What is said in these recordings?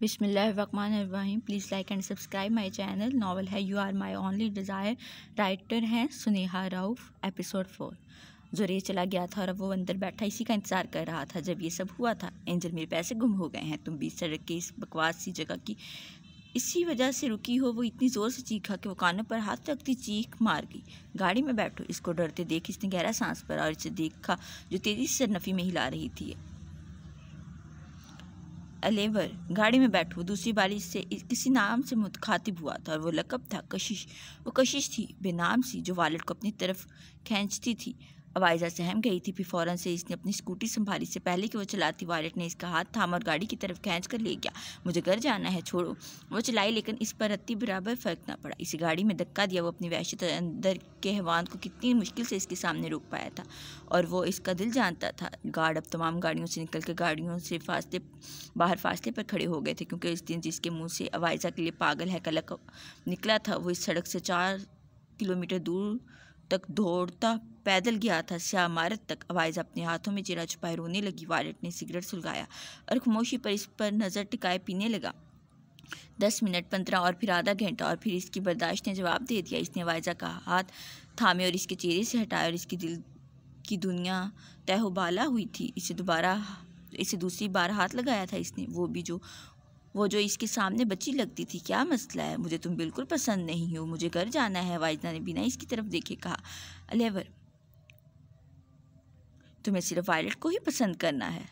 बिसमीम please like and subscribe my channel novel है you are my only desire writer हैं Suneha Rauf episode four रे चला गया था और अब वो अंदर बैठा इसी का इंतज़ार कर रहा था जब ये सब हुआ था एंजल मेरे पैसे गुम हो गए हैं तुम बीच सड़क के इस बकवास सी जगह की इसी वजह से रुकी हो वो इतनी ज़ोर से चीखा कि वो कानों पर हाथ रखती चीख मार गई गाड़ी में बैठो इसको डरते देख इसने गहरा सांस भरा और इसे देखा जो तेज़ी से नफ़ी में हिला रही थी अलेवर गाड़ी में बैठो दूसरी बारी से किसी नाम से मुखातिब हुआ था और वो लकब था कशिश वो कशिश थी बेनाम सी जो वालट को अपनी तरफ खींचती थी अब सहम गई थी फिर फ़ौरन से इसने अपनी स्कूटी संभाली से पहले कि वो चलाती वायलट ने इसका हाथ थाम और गाड़ी की तरफ खींच कर ले गया मुझे घर जाना है छोड़ो वो चलाई लेकिन इस पर रत्ती बराबर फ़र्क ना पड़ा इसी गाड़ी में धक्का दिया वो अपनी वहशत अंदर के हैवान को कितनी मुश्किल से इसके सामने रोक पाया था और वो इसका दिल जानता था गार्ड अब तमाम गाड़ियों से निकल कर गाड़ियों से फासले बाहर फासले पर खड़े हो गए थे क्योंकि इस दिन जिसके मुँह से अवायजा के लिए पागल है कलक निकला था वो इस सड़क से चार किलोमीटर दूर तक दौड़ता पैदल गया था श्या इमारत तक आवाज़ अपने हाथों में चेहरा छुपाए रोने लगी वायलट ने सिगरेट सुलगाया और खामोशी पर इस पर नज़र टिकाए पीने लगा दस मिनट पंद्रह और फिर आधा घंटा और फिर इसकी बर्दाश्त ने जवाब दे दिया इसने वायजा का हाथ थामे और इसके चेहरे से हटाया और इसकी दिल की दुनिया तहबाला हुई थी इसे दोबारा इसे दूसरी बार हाथ लगाया था इसने वो भी जो वो जो इसके सामने बची लगती थी क्या मसला है मुझे तुम बिल्कुल पसंद नहीं हो मुझे घर जाना है वायजा ने बिना इसकी तरफ देखे कहा अलेवर तुम्हें सिर्फ वायलेट को ही पसंद करना है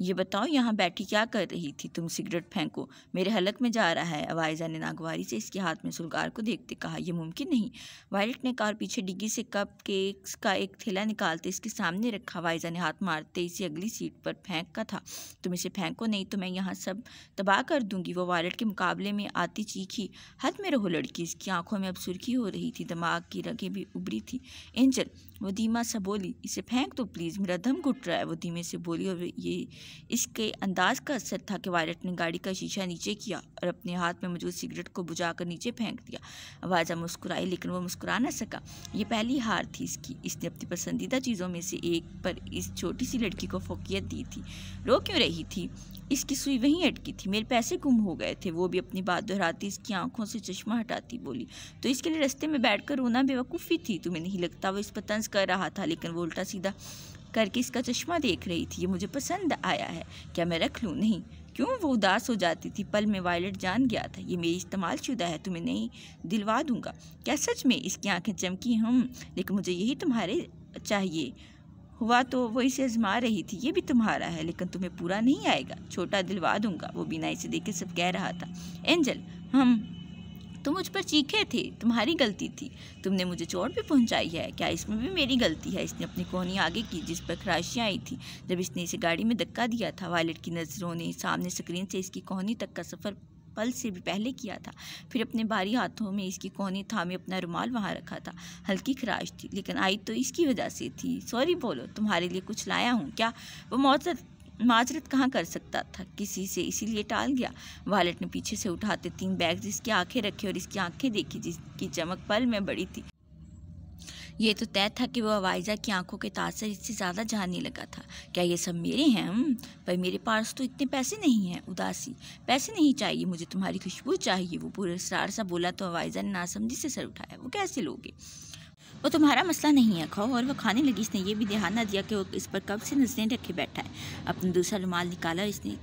ये बताओ यहाँ बैठी क्या कर रही थी तुम सिगरेट फेंको मेरे हलक में जा रहा है अवायजा ने नागवारी से इसके हाथ में सुलगार को देखते कहा यह मुमकिन नहीं वायलट ने कार पीछे डिग्गी से कप केक्स का एक थैला निकालते इसके सामने रखा वायजा ने हाथ मारते इसे अगली सीट पर फेंक का था तुम इसे फेंको नहीं तो मैं यहाँ सब तबाह कर दूंगी वो वायलट के मुकाबले में आती चीखी हद में रहो लड़की इसकी आंखों में अब सुर्खी हो रही थी दिमाग की रगें भी उभरी थी एंजल वो धीमा सा बोली इसे फेंक दो प्लीज़ मेरा दम घुट रहा है वो धीमे से बोली और ये इसके अंदाज का असर था कि वायरट ने गाड़ी का शीशा नीचे किया और अपने हाथ में मौजूद सिगरेट को बुझाकर नीचे फेंक दिया आवाजा मुस्कुराई लेकिन वो मुस्कुरा ना सका ये पहली हार थी इसकी इसने अपनी पसंदीदा चीज़ों में से एक पर इस छोटी सी लड़की को फोकियत दी थी रो क्यों रही थी इसकी सुई वहीं अटकी थी मेरे पैसे गुम हो गए थे वो भी अपनी बात दोहराती इसकी आंखों से चश्मा हटाती बोली तो इसके लिए रस्ते में बैठकर रोना बेवकूफ़ी थी तुम्हें नहीं लगता वो इस पर तंज कर रहा था लेकिन वो उल्टा सीधा करके इसका चश्मा देख रही थी ये मुझे पसंद आया है क्या मैं रख लूँ नहीं क्यों वो उदास हो जाती थी पल में वायलट जान गया था ये मेरी इस्तेमाल शुदा है तुम्हें नहीं दिलवा दूंगा क्या सच में इसकी आंखें चमकी हम लेकिन मुझे यही तुम्हारे चाहिए हुआ तो वो इसे आजमा रही थी ये भी तुम्हारा है लेकिन तुम्हें पूरा नहीं आएगा छोटा दिलवा दूंगा वो बिना इसे देखे सब कह रहा था एंजल हम तुम तो मुझ पर चीखे थे तुम्हारी गलती थी तुमने मुझे चोट भी पहुंचाई है क्या इसमें भी मेरी गलती है इसने अपनी कोहनी आगे की जिस पर खराशियाँ आई थी जब इसने इसे गाड़ी में धक्का दिया था वायलट की नज़रों ने सामने स्क्रीन से इसकी कोहनी तक का सफ़र पल से भी पहले किया था फिर अपने भारी हाथों में इसकी था थामे अपना रुमाल वहाँ रखा था हल्की खराश थी लेकिन आई तो इसकी वजह से थी सॉरी बोलो तुम्हारे लिए कुछ लाया हूँ क्या वो मौसर माजरत कहाँ कर सकता था किसी से इसीलिए टाल गया वालेट ने पीछे से उठाते तीन बैग जिसकी आंखें रखी और इसकी आंखें देखी जिसकी चमक पल में बड़ी थी ये तो तय था कि वो अवाइजा की आंखों के तासर इससे ज़्यादा जानने लगा था क्या ये सब मेरे हैं पर मेरे पास तो इतने पैसे नहीं हैं उदासी पैसे नहीं चाहिए मुझे तुम्हारी खुशबू चाहिए वो पूरे सार सा बोला तो अवाइजा ने नासमझी से सर उठाया वो कैसे लोगे वो तुम्हारा मसला नहीं है खाओ और वह खाने लगी इसने ये भी ध्यान न दिया कि वो इस पर कब से नजरें रखे बैठा है अपना दूसरा रुमाल निकाला इसने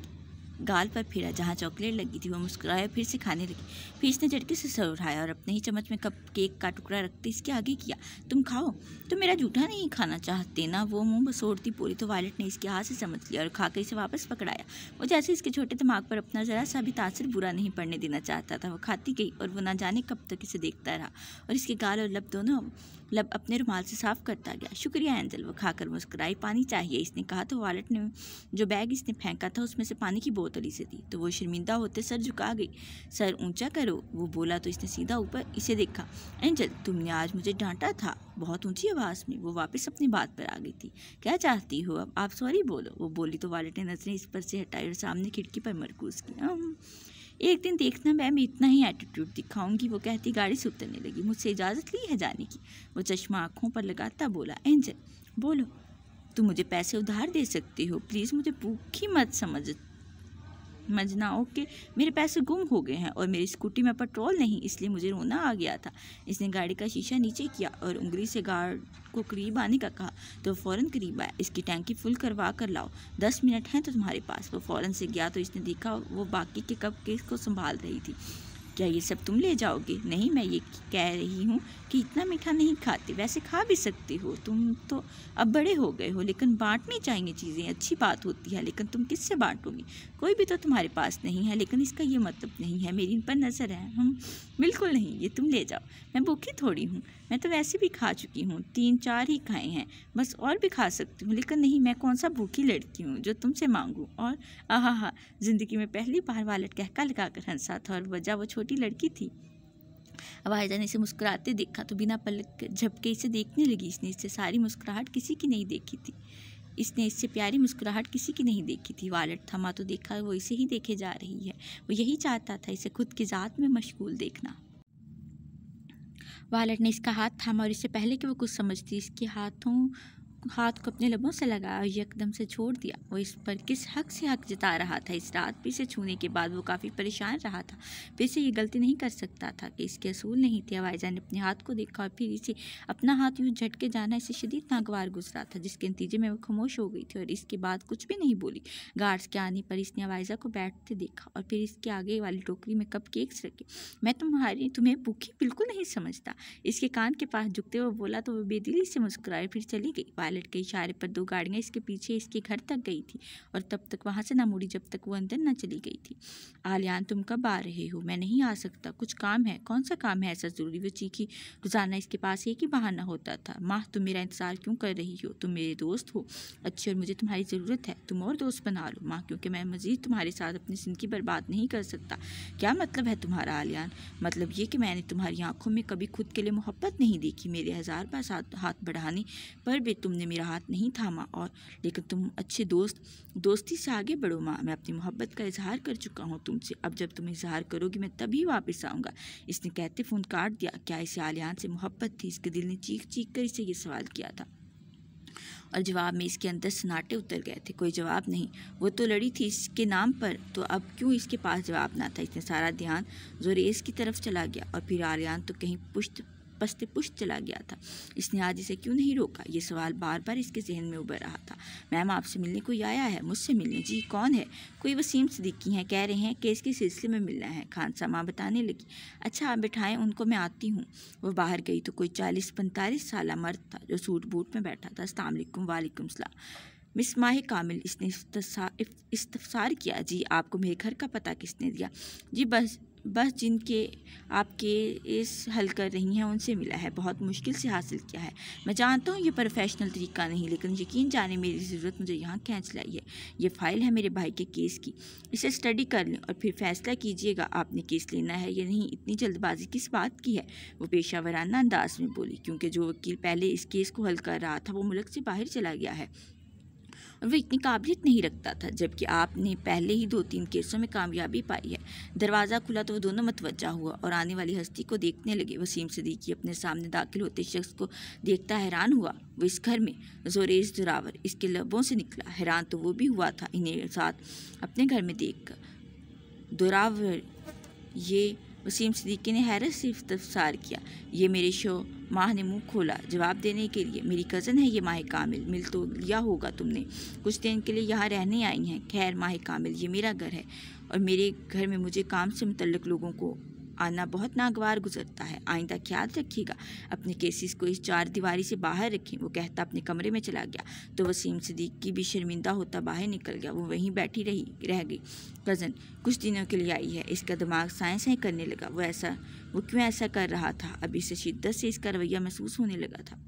गाल पर फिरा जहाँ चॉकलेट लगी थी वो मुस्कुराया फिर से खाने लगी फिर इसने झटके से सर उठाया और अपने ही चम्मच में कप केक का टुकड़ा रखते इसके आगे किया तुम खाओ तो मेरा जूठा नहीं खाना चाहते ना वो मुंह बसोड़ती पूरी तो वायलट ने इसके हाथ से समझ लिया और खाकर इसे वापस पकड़ाया वो जैसे इसके छोटे दिमाग पर अपना ज़रा सा भी तासर बुरा नहीं पड़ने देना चाहता था वो खाती गई और वो ना जाने कब तक इसे देखता रहा और इसके गाल और लब दोनों लब अपने रुमाल से साफ करता गया शुक्रिया एंजल वो खाकर मुस्कुराई पानी चाहिए इसने कहा तो वालेट ने जो बैग इसने फेंका था उसमें से पानी की बोतल इसे दी तो वो शर्मिंदा होते सर झुका गई सर ऊंचा कर चलो वो बोला तो इसने सीधा ऊपर इसे देखा एंजल तुमने आज मुझे डांटा था बहुत ऊंची आवाज़ में वो वापस अपनी बात पर आ गई थी क्या चाहती हो अब आप सॉरी बोलो वो बोली तो वालेट ने नजरें इस पर से हटाई और सामने खिड़की पर मरकूज की एक दिन देखना मैम इतना ही एटीट्यूड दिखाऊंगी वो कहती गाड़ी से उतरने लगी मुझसे इजाज़त ली है जाने की वो चश्मा आँखों पर लगाता बोला एंजल बोलो तुम मुझे पैसे उधार दे सकते हो प्लीज़ मुझे भूखी मत समझ मजना ओके मेरे पैसे गुम हो गए हैं और मेरी स्कूटी में पेट्रोल नहीं इसलिए मुझे रोना आ गया था इसने गाड़ी का शीशा नीचे किया और उंगली से गार्ड को करीब आने का कहा तो फ़ौरन करीब आया इसकी टैंकी फुल करवा कर लाओ दस मिनट हैं तो तुम्हारे पास वो फ़ौरन से गया तो इसने देखा वो बाकी के कप केस को संभाल रही थी क्या ये सब तुम ले जाओगे नहीं मैं ये कह रही हूँ कि इतना मीठा नहीं खाते वैसे खा भी सकते हो तुम तो अब बड़े हो गए हो लेकिन बांटनी चाहिए चीज़ें अच्छी बात होती है लेकिन तुम किससे बांटोगी कोई भी तो तुम्हारे पास नहीं है लेकिन इसका ये मतलब नहीं है मेरी इन पर नज़र है हम बिल्कुल नहीं ये तुम ले जाओ मैं भूखी थोड़ी हूँ मैं तो वैसे भी खा चुकी हूँ तीन चार ही खाए हैं बस और भी खा सकती हूँ लेकिन नहीं मैं कौन सा भूखी लड़की हूँ जो तुमसे मांगूँ और आह हा जिंदगी में पहली बार वालट कहका लगा कर हंसा था और वजह वो छोटी लड़की थी अब आयजा ने इसे मुस्कुराते देखा तो बिना पलक झपके इसे देखने लगी इसने इससे सारी मुस्कुराहट किसी की नहीं देखी थी इसने इससे प्यारी मुस्कुराहट किसी की नहीं देखी थी वालट थमा तो देखा वो इसे ही देखे जा रही है वो यही चाहता था इसे खुद की ज़ात में मशगूल देखना वालट ने इसका हाथ थामा और इससे पहले कि वो कुछ समझती इसके हाथों हाथ को अपने लबों से लगाया और यकदम से छोड़ दिया वो इस पर किस हक से हक जता रहा था इस रात भी से छूने के बाद वो काफ़ी परेशान रहा था फिर से ये गलती नहीं कर सकता था कि इसके असूल नहीं थे वायजा ने अपने हाथ को देखा और फिर इसे अपना हाथ यूँ झटके जाना इसे शदीद नागवार गुजरा था जिसके नतीजे में वो खामोश हो गई थी और इसके बाद कुछ भी नहीं बोली गार्ड्स के आने पर इसने वायजा को बैठते देखा और फिर इसके आगे वाली टोकरी में कप केक्स रखे मैं तुम्हारी तुम्हें भूखी बिल्कुल नहीं समझता इसके कान के पास झुकते हुए बोला तो वो बेदिली से मुस्कुराए फिर चली गई वाले बुलेट के इशारे पर दो गाड़ियाँ इसके पीछे इसके घर तक गई थी और तब तक वहाँ से ना मुड़ी जब तक वो अंदर न चली गई थी आलियान तुम कब आ रहे हो मैं नहीं आ सकता कुछ काम है कौन सा काम है ऐसा ज़रूरी वो चीखी रोज़ाना इसके पास एक ही बहाना होता था माह तुम मेरा इंतज़ार क्यों कर रही हो तुम मेरे दोस्त हो अच्छे और मुझे तुम्हारी ज़रूरत है तुम और दोस्त बना लो माँ क्योंकि मैं मज़ीद तुम्हारे साथ अपनी ज़िंदगी बर्बाद नहीं कर सकता क्या मतलब है तुम्हारा आलियान मतलब ये कि मैंने तुम्हारी आंखों में कभी खुद के लिए मोहब्बत नहीं देखी मेरे हज़ार बार हाथ बढ़ाने पर भी तुमने तुमने मेरा हाथ नहीं थामा और लेकिन तुम अच्छे दोस्त दोस्ती से आगे बढ़ो माँ मैं अपनी मोहब्बत का इजहार कर चुका हूँ तुमसे अब जब तुम इजहार करोगी मैं तभी वापस आऊँगा इसने कहते फ़ोन काट दिया क्या इसे आलियान से मोहब्बत थी इसके दिल ने चीख चीख कर इसे ये सवाल किया था और जवाब में इसके अंदर सन्नाटे उतर गए थे कोई जवाब नहीं वो तो लड़ी थी इसके नाम पर तो अब क्यों इसके पास जवाब ना था इसने सारा ध्यान जोरेस की तरफ चला गया और फिर आर्यान तो कहीं पुष्ट पस्त पुष्ट चला गया था इसने आज इसे क्यों नहीं रोका ये सवाल बार बार इसके जहन में उभर रहा था मैम आपसे मिलने कोई आया है मुझसे मिलने जी कौन है कोई वसीम सदीकी हैं कह रहे हैं केस के सिलसिले में मिलना है खान माँ बताने लगी अच्छा आप बैठाएं उनको मैं आती हूँ वह बाहर गई तो कोई चालीस पैंतालीस साल मर्द था जो सूट बूट में बैठा था असलम वालेकुम सलाम मिस माह कामिल इसने इस्तफसार किया जी आपको मेरे घर का पता किसने दिया जी बस बस जिनके आपके इस हल कर रही हैं उनसे मिला है बहुत मुश्किल से हासिल किया है मैं जानता हूँ ये प्रोफेशनल तरीका नहीं लेकिन यकीन जाने मेरी ज़रूरत मुझे यहाँ खींच लाई है ये फ़ाइल है मेरे भाई के केस की इसे स्टडी कर लें और फिर फैसला कीजिएगा आपने केस लेना है या नहीं इतनी जल्दबाजी किस बात की है वो पेशा वराना अंदाज में बोली क्योंकि जो वकील पहले इस केस को हल कर रहा था वो मुल्क से बाहर चला गया है और इतनी काबिलियत नहीं रखता था जबकि आपने पहले ही दो तीन केसों में कामयाबी पाई है दरवाज़ा खुला तो वह दोनों मतवजा हुआ और आने वाली हस्ती को देखने लगे वसीम सदीकी अपने सामने दाखिल होते शख्स को देखता हैरान हुआ वो इस घर में जोरेज दुरावर इसके लबों से निकला हैरान तो वो भी हुआ था इन्हें साथ अपने घर में देख कर ये वसीम सिद्दीकी ने हैरत से इफ्तार किया ये मेरे शो माह ने मुंह खोला जवाब देने के लिए मेरी कज़न है ये माह कामिल मिल तो लिया होगा तुमने कुछ दिन के लिए यहाँ रहने आई हैं खैर माह कामिल ये मेरा घर है और मेरे घर में मुझे काम से मुतलक लोगों को आना बहुत नागवार गुजरता है आइंदा ख्याल रखिएगा अपने केसेस को इस चार दीवारी से बाहर रखें वो कहता अपने कमरे में चला गया तो वसीम सदीक की भी शर्मिंदा होता बाहर निकल गया वो वहीं बैठी रही रह गई कज़न कुछ दिनों के लिए आई है इसका दिमाग साइंस ही करने लगा वो ऐसा वो क्यों ऐसा कर रहा था अभी से शिद्दत से इसका रवैया महसूस होने लगा था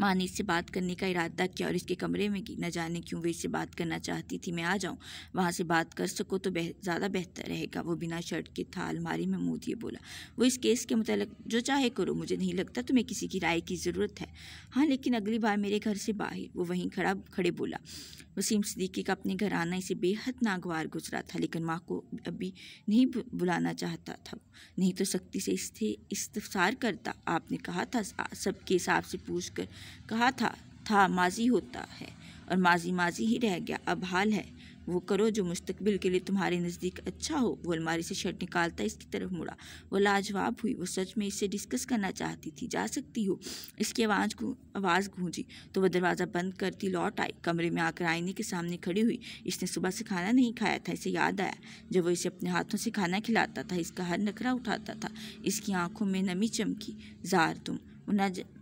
माँ ने इससे बात करने का इरादा किया और इसके कमरे में न जाने क्यों वे इससे बात करना चाहती थी मैं आ जाऊँ वहाँ से बात कर सको तो बह, ज़्यादा बेहतर रहेगा वो बिना शर्ट के था अलमारी में मुँह दिए बोला वो इस केस के मतलब जो चाहे करो मुझे नहीं लगता तुम्हें किसी की राय की ज़रूरत है हाँ लेकिन अगली बार मेरे घर से बाहर वो वहीं खड़ा खड़े बोला वसीम सदीकी का अपने घर आना इसे बेहद नागवार गुजरा था लेकिन माँ को अभी नहीं बुलाना चाहता था नहीं तो सख्ती से इस्ते इस्तफसार करता आपने कहा था सबके हिसाब से पूछ कर कहा था था माजी होता है और माजी माजी ही रह गया अब हाल है वो करो जो मुस्तकबिल के लिए तुम्हारे नज़दीक अच्छा हो वो अलमारी से शर्ट निकालता इसकी तरफ मुड़ा वो लाजवाब हुई वो सच में इससे डिस्कस करना चाहती थी जा सकती हो इसकी आवाज़ आवाज़ गूंजी तो वह दरवाज़ा बंद करती लौट आई कमरे में आकर आईने के सामने खड़ी हुई इसने सुबह से खाना नहीं खाया था इसे याद आया जब वो इसे अपने हाथों से खाना खिलाता था इसका हर नखरा उठाता था इसकी आंखों में नमी चमकी जार तुम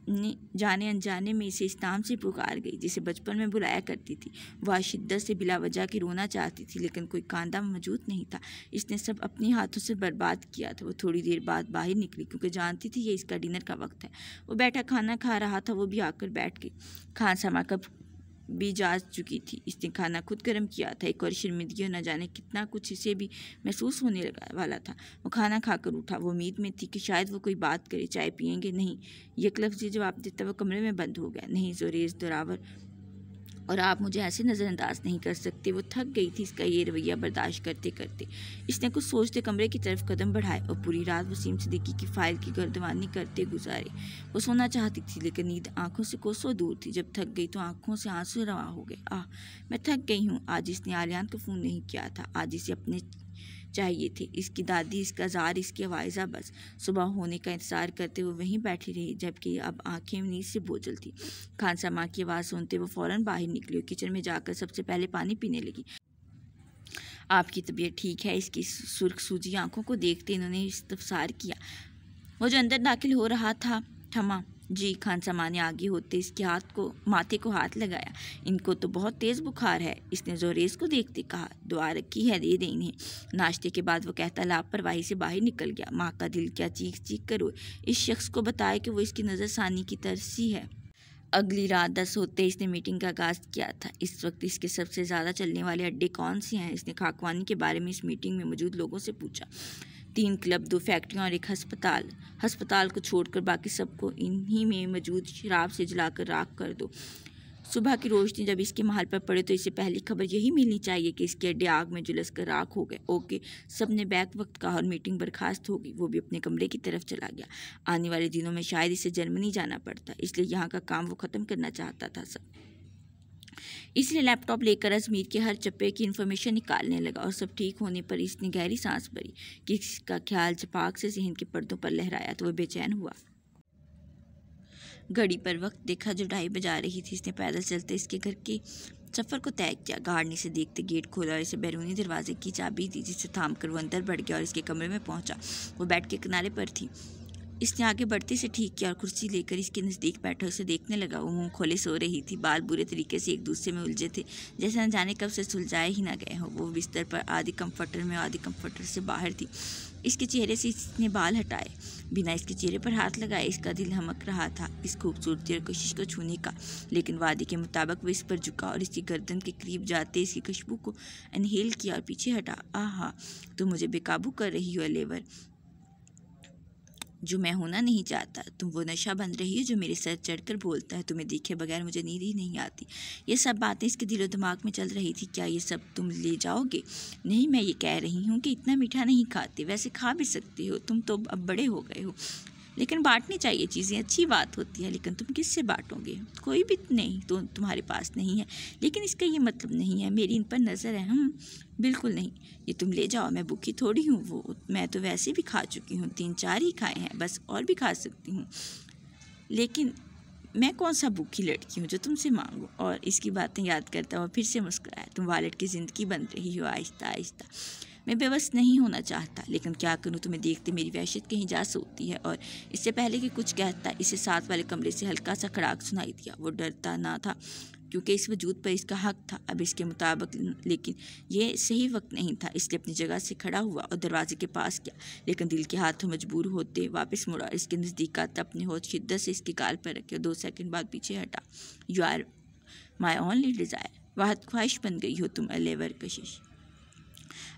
जाने अनजाने में इसे इस नाम से पुकार गई जिसे बचपन में बुलाया करती थी वह शिद्दत से बिला वजह के रोना चाहती थी लेकिन कोई कांदा मौजूद नहीं था इसने सब अपने हाथों से बर्बाद किया था वो थोड़ी देर बाद बाहर निकली क्योंकि जानती थी ये इसका डिनर का वक्त है वो बैठा खाना खा रहा था वो भी आकर बैठ गई खान समा कब भी जा चुकी थी इसने खाना खुद गर्म किया था एक और शर्मिंदगी और न जाने कितना कुछ इसे भी महसूस होने लगा वाला था वो खाना खाकर उठा वो उम्मीद में थी कि शायद वो कोई बात करे चाय पियेंगे नहीं यह जी जवाब देता वो कमरे में बंद हो गया नहीं जोरेज दरावर और आप मुझे ऐसे नज़रअंदाज नहीं कर सकते वो थक गई थी इसका ये रवैया बर्दाश्त करते करते इसने कुछ सोचते कमरे की तरफ कदम बढ़ाए और पूरी रात वसीम सिद्दीकी की फाइल की गर्दवानी करते गुजारे वो सोना चाहती थी लेकिन नींद आंखों से कोसों दूर थी जब थक गई तो आंखों से आंसू रवा हो गए आह मैं थक गई हूँ आज इसने आलियान को फ़ोन नहीं किया था आज इसे अपने चाहिए थे इसकी दादी इसका जार इसकी आवाज़ा बस सुबह होने का इंतज़ार करते हुए वहीं बैठी रही जबकि अब आंखें नींद से बोझल थी खान माँ की आवाज़ सुनते वो फ़ौरन बाहर निकली और किचन में जाकर सबसे पहले पानी पीने लगी आपकी तबीयत ठीक है इसकी सुर्ख सूजी आंखों को देखते इन्होंने इस्तफसार किया वो जो अंदर दाखिल हो रहा था थमा जी खान सामान ने आगे होते इसके हाथ को माथे को हाथ लगाया इनको तो बहुत तेज़ बुखार है इसने जोरेस को देखते कहा दुआ रखी है दे दे इन्हें नाश्ते के बाद वो कहता लापरवाही से बाहर निकल गया माँ का दिल क्या चीख चीख कर इस शख्स को बताया कि वो इसकी नज़रसानी की तरसी है अगली रात दस होते इसने मीटिंग का आगाज़ किया था इस वक्त इसके सबसे ज़्यादा चलने वाले अड्डे कौन से हैं इसने खाकवानी के बारे में इस मीटिंग में मौजूद लोगों से पूछा तीन क्लब दो फैक्ट्रियाँ और एक हस्पताल हस्पताल को छोड़कर बाकी सबको इन्हीं में मौजूद शराब से जलाकर राख कर दो सुबह की रोशनी जब इसके महल पर पड़े तो इसे पहली खबर यही मिलनी चाहिए कि इसके अड्डे आग में जुलस कर राख हो गए ओके सब ने बैक वक्त कहा और मीटिंग बर्खास्त हो गई वो भी अपने कमरे की तरफ चला गया आने वाले दिनों में शायद इसे जर्मनी जाना पड़ता इसलिए यहाँ का काम वो ख़त्म करना चाहता था सब इसलिए लैपटॉप लेकर अजमीर के हर चप्पे की इन्फॉर्मेशन निकालने लगा और सब ठीक होने पर इसने गहरी सांस भरी कि इसका ख्याल झपाक से जहन के पर्दों पर लहराया तो वह बेचैन हुआ घड़ी पर वक्त देखा जो ढाई बजा रही थी इसने पैदल चलते इसके घर के सफ़र को तय किया गार्डनी से देखते गेट खोला और इसे बैरूनी दरवाजे की चाबी दी जिसे थाम कर वो अंदर बढ़ गया और इसके कमरे में पहुंचा वो बेड के किनारे पर थी इसने आगे बढ़ते से ठीक किया और कुर्सी लेकर इसके नज़दीक बैठा उसे देखने लगा वो मुँह खोले सो रही थी बाल बुरे तरीके से एक दूसरे में उलझे थे जैसे न जाने कब से सुलझाए ही ना गए हो वो बिस्तर पर आधी कंफर्टर में आधी कंफर्टर से बाहर थी इसके चेहरे से इसने बाल हटाए बिना इसके चेहरे पर हाथ लगाए इसका दिल हमक रहा था इस खूबसूरती और कोशिश को छूने का लेकिन वादे के मुताबिक वह इस पर झुका और इसकी गर्दन के करीब जाते इसकी खुशबू को इनहेल किया और पीछे हटा आहा तो मुझे बेकाबू कर रही हो लेवर जो मैं होना नहीं चाहता तुम वो नशा बन रही हो जो मेरे सर चढ़कर बोलता है तुम्हें देखे बगैर मुझे नींद ही नहीं आती ये सब बातें इसके दिलो दिमाग में चल रही थी क्या ये सब तुम ले जाओगे नहीं मैं ये कह रही हूँ कि इतना मीठा नहीं खाते वैसे खा भी सकते हो तुम तो अब बड़े हो गए हो लेकिन बांटनी चाहिए चीज़ें अच्छी बात होती है लेकिन तुम किससे बांटोगे कोई भी नहीं तो तुम्हारे पास नहीं है लेकिन इसका ये मतलब नहीं है मेरी इन पर नज़र है हम बिल्कुल नहीं ये तुम ले जाओ मैं भूखी थोड़ी हूँ वो मैं तो वैसे भी खा चुकी हूँ तीन चार ही खाए हैं बस और भी खा सकती हूँ लेकिन मैं कौन सा भूखी लड़की हूँ जो तुमसे मांगूँ और इसकी बातें याद करता हुआ फिर से मुस्कुराया तुम वालेट की ज़िंदगी बन रही हो आहिस्ता आहिस्ता मैं बेबस नहीं होना चाहता लेकिन क्या करूँ तुम्हें देखते मेरी वहशत कहीं जा सोती है और इससे पहले कि कुछ कहता इसे साथ वाले कमरे से हल्का सा खड़ाक सुनाई दिया वो डरता ना था क्योंकि इस वजूद पर इसका हक था अब इसके मुताबिक लेकिन यह सही वक्त नहीं था इसलिए अपनी जगह से खड़ा हुआ और दरवाजे के पास गया लेकिन दिल के हाथों मजबूर होते वापस मुड़ा इसके नज़दीक आता अपने होश शिद्दत से इसकी गाल पर रखे और दो सेकेंड बाद पीछे हटा you are my only desire वाहत ख्वाहिश बन गई हो तुम अलेवर कशिश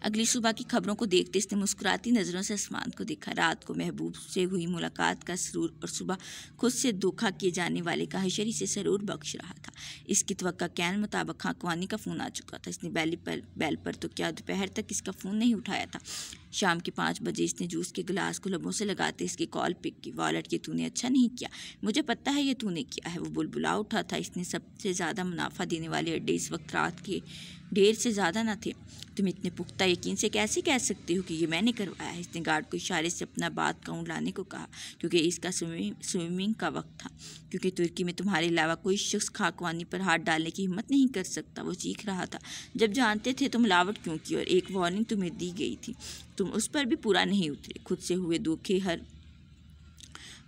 अगली सुबह की खबरों को देखते इसने मुस्कुराती नज़रों से आसमान को देखा रात को महबूब से हुई मुलाकात का सरूर और सुबह खुद से धोखा किए जाने वाले का हशरी से सरूर बख्श रहा था इसकी तो कैन मुताबक खाकवानी का फ़ोन आ चुका था इसने बैली पर बैल पर तो क्या दोपहर तक इसका फ़ोन नहीं उठाया था शाम के पाँच बजे इसने जूस के गिलास को लबों से लगाते इसकी कॉल पिक की वॉलेट की तूने अच्छा नहीं किया मुझे पता है ये तूने किया है वो बुलबुला उठा था इसने सबसे ज़्यादा मुनाफा देने वाले अड्डे इस वक्त रात के ढेर से ज़्यादा ना थे तुम इतने पुख्ता यकीन से कैसे कह सकते हो कि ये मैंने करवाया है इसने गार्ड को इशारे से अपना बात काउंट लाने को कहा क्योंकि इसका स्विमिंग स्विमिंग का वक्त था क्योंकि तुर्की में तुम्हारे अलावा कोई शख्स खाकवानी पर हाथ डालने की हिम्मत नहीं कर सकता वो चीख रहा था जब जानते थे तुम लावट क्यों की और एक वार्निंग तुम्हें दी गई थी तुम उस पर भी पूरा नहीं उतरे खुद से हुए दुखे हर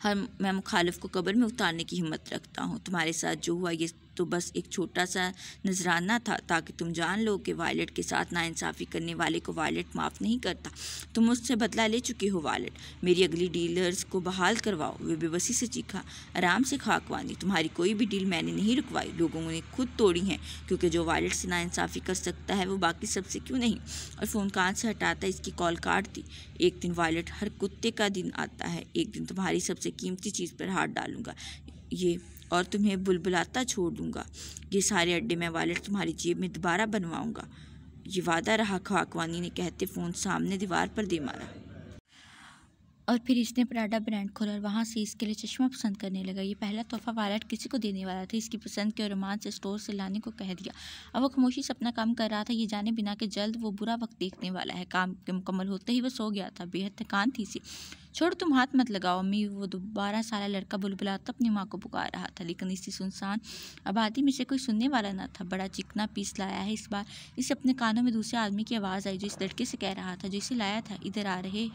हर मैं मुखालफ को कब्र में उतारने की हिम्मत रखता हूँ तुम्हारे साथ जो हुआ ये तो बस एक छोटा सा नजराना था ताकि तुम जान लो कि वायलट के साथ नाइंसाफ़ी करने वाले को वायलट माफ़ नहीं करता तुम उससे बदला ले चुके हो वायलेट मेरी अगली डीलर्स को बहाल करवाओ वे बेबसी से चीखा आराम से खाकवानी तुम्हारी कोई भी डील मैंने नहीं रुकवाई लोगों ने खुद तोड़ी हैं क्योंकि जो वायलट से नाइंसाफ़ी कर सकता है वो बाकी सबसे क्यों नहीं और फ़ोन कहाँ से हटाता इसकी कॉल काट दी एक दिन वायलट हर कुत्ते का दिन आता है एक दिन तुम्हारी सबसे कीमती चीज़ पर हाथ डालूंगा ये और तुम्हें बुलबुलाता छोड़ दूंगा ये सारे अड्डे मैं वालेट तुम्हारी जेब में दोबारा बनवाऊंगा ये वादा रहा खाकवानी ने कहते फ़ोन सामने दीवार पर दे मारा और फिर इसने प्राडा ब्रांड खोला और वहाँ से इसके लिए चश्मा पसंद करने लगा ये पहला तोहफा वायलट किसी को देने वाला था इसकी पसंद के रोमांच स्टोर से लाने को कह दिया अब वो खामोशी से अपना काम कर रहा था ये जाने बिना कि जल्द वो बुरा वक्त देखने वाला है काम के मुकम्मल होते ही वो सो गया था बेहद थकान थी इसे छोड़ तुम हाथ मत लगाओ अम्मी वो दोबारा सारा लड़का बुलबुलाता अपनी माँ को पुकार रहा था लेकिन इसी सुनसान आबादी में से कोई सुनने वाला ना था बड़ा चिकना पीस लाया है इस बार इसे अपने कानों में दूसरे आदमी की आवाज़ आई जो इस लड़के से कह रहा था जो इसे लाया था इधर आ रहे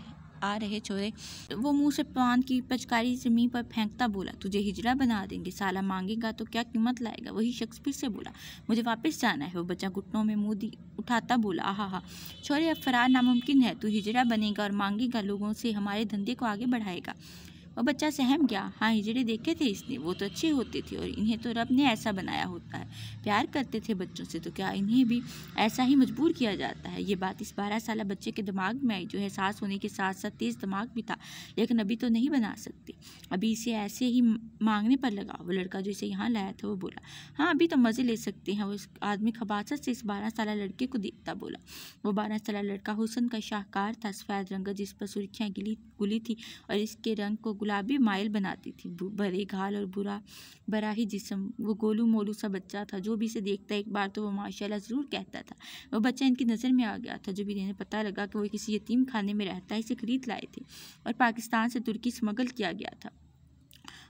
आ रहे छोरे वो मुंह से पान की पचकारी जमीन पर फेंकता बोला तुझे हिजड़ा बना देंगे साला मांगेगा तो क्या कीमत लाएगा वही शख्स फिर से बोला मुझे वापस जाना है वो बच्चा घुटनों में मुँह उठाता बोला आहा हा छोरे अब फरार नामुमकिन है तू हिजड़ा बनेगा और मांगेगा लोगों से हमारे धंधे को आगे बढ़ाएगा वह बच्चा सहम गया हाँ हिजड़े देखे थे इसने वो तो अच्छे होते थे और इन्हें तो रब ने ऐसा बनाया होता है प्यार करते थे बच्चों से तो क्या इन्हें भी ऐसा ही मजबूर किया जाता है ये बात इस बारह साल बच्चे के दिमाग में आई जो एहसास होने के साथ साथ तेज़ दिमाग भी था लेकिन अभी तो नहीं बना सकते अभी इसे ऐसे ही मांगने पर लगा वो लड़का जो इसे यहाँ लाया था वो बोला हाँ अभी तो मज़े ले सकते हैं वो इस आदमी खबासत से इस बारह साल लड़के को देखता बोला वो बारह साल लड़का हुसन का शाहकार था सफ़ेद रंग जिस पर सुर्खियाँ गिली गुली थी और इसके रंग को गुलाबी माइल बनाती थी भरे घाल और बुरा बरा ही जिसम वो गोलू मोलू सा बच्चा था जो भी इसे देखता एक बार तो वो माशाल्लाह ज़रूर कहता था वो बच्चा इनकी नज़र में आ गया था जब इन्हें पता लगा कि वो किसी यतीम खाने में रहता है इसे ख़रीद लाए थे और पाकिस्तान से तुर्की स्मगल किया गया था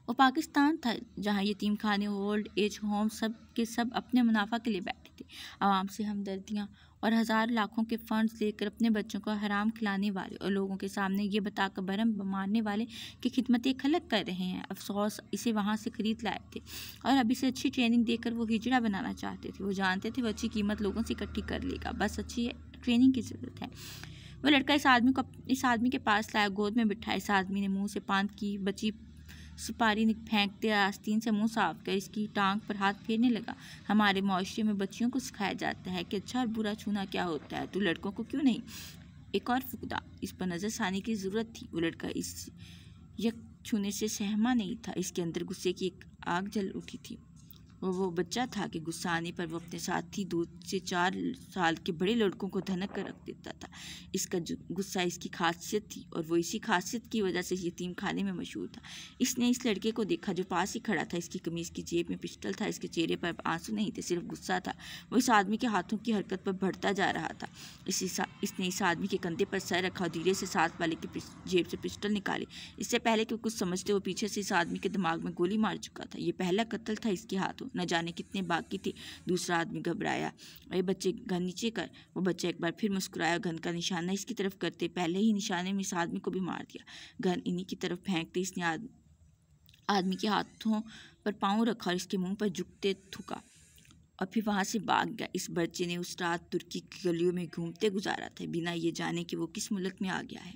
वो पाकिस्तान था जहाँ यतीम खाने ओल्ड एज होम सब के सब अपने मुनाफा के लिए बैठे थे आवाम से हमदर्दियाँ और हज़ार लाखों के फंड्स लेकर अपने बच्चों को हराम खिलाने वाले और लोगों के सामने ये बताकर भरम मारने वाले की खिदमतें खलक कर रहे हैं अफसोस इसे वहाँ से ख़रीद लाए थे और अभी से अच्छी ट्रेनिंग देकर वो हिजड़ा बनाना चाहते थे वो जानते थे वो अच्छी कीमत लोगों से इकट्ठी कर लेगा बस अच्छी ट्रेनिंग की ज़रूरत है वो लड़का इस आदमी को इस आदमी के पास लाया गोद में बिठाया इस आदमी ने मुंह से पान की बची सुपारी फेंकते आस्तीन से मुंह साफ कर इसकी टांग पर हाथ फेरने लगा हमारे माशरे में बच्चियों को सिखाया जाता है कि अच्छा और बुरा छूना क्या होता है तो लड़कों को क्यों नहीं एक और फुकदा इस पर नज़र सानी की ज़रूरत थी वो लड़का इस यक छूने से सहमा नहीं था इसके अंदर गुस्से की एक आग जल उठी थी वो बच्चा था कि गुस्सा आने पर वो अपने साथी दो से चार साल के बड़े लड़कों को धनक कर रख देता था इसका गुस्सा इसकी खासियत थी और वो इसी खासियत की वजह से यतीम खाने में मशहूर था इसने इस लड़के को देखा जो पास ही खड़ा था इसकी कमीज़ की जेब में पिस्टल था इसके चेहरे पर आंसू नहीं थे सिर्फ गुस्सा था वो इस आदमी के हाथों की हरकत पर बढ़ता जा रहा था इस इसने इस आदमी के कंधे पर सर रखा और धीरे से साथ वाले की जेब से पिस्टल निकाली इससे पहले कि कुछ समझते वो पीछे से इस आदमी के दिमाग में गोली मार चुका था ये पहला कत्ल था इसके हाथों न जाने कितने बाकी थे दूसरा आदमी घबराया अरे बच्चे घन नीचे कर वो बच्चा एक बार फिर मुस्कुराया घन का निशाना इसकी तरफ करते पहले ही निशाने में इस आदमी को भी मार दिया घन इन्हीं की तरफ फेंकते इसने आदमी के हाथों पर पाँव रखा और इसके मुंह पर झुकते थूका और फिर वहाँ से भाग गया इस बच्चे ने उस रात तुर्की की गलियों में घूमते गुजारा था बिना ये जाने कि वो किस मुल्क में आ गया है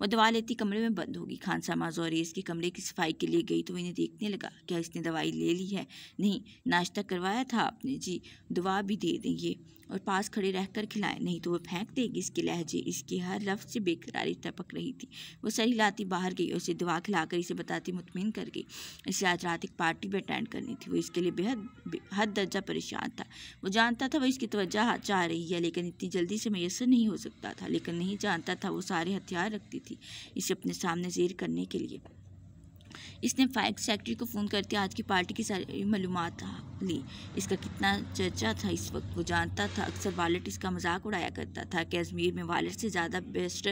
वह दवा लेती कमरे में बंद होगी खान सामा जोरेस के कमरे की सफाई के लिए गई तो इन्हें देखने लगा क्या इसने दवाई ले ली है नहीं नाश्ता करवाया था आपने जी दवा भी दे देंगे और पास खड़े रहकर खिलाए नहीं तो वह फेंक देगी इसके लहजे इसके हर लफ्ज से बेकरारी टपक रही थी वो सही लाती बाहर गई और उसे दुआ खिलाकर इसे बताती मुतमिन कर गई इसे आज रात एक पार्टी भी अटेंड करनी थी वो इसके लिए बेहद हद दर्जा परेशान था वो जानता था वह इसकी तवज्जा चाह रही है लेकिन इतनी जल्दी से मैसर नहीं हो सकता था लेकिन नहीं जानता था वो सारे हथियार रखती थी इसे अपने सामने जेर करने के लिए इसने फायर सेक्रेटरी को फ़ोन करके आज की पार्टी की सारी मालूम ली इसका कितना चर्चा था इस वक्त वो जानता था अक्सर वालेट इसका मजाक उड़ाया करता था कि अजमेर में वालेट से ज़्यादा बेस्ट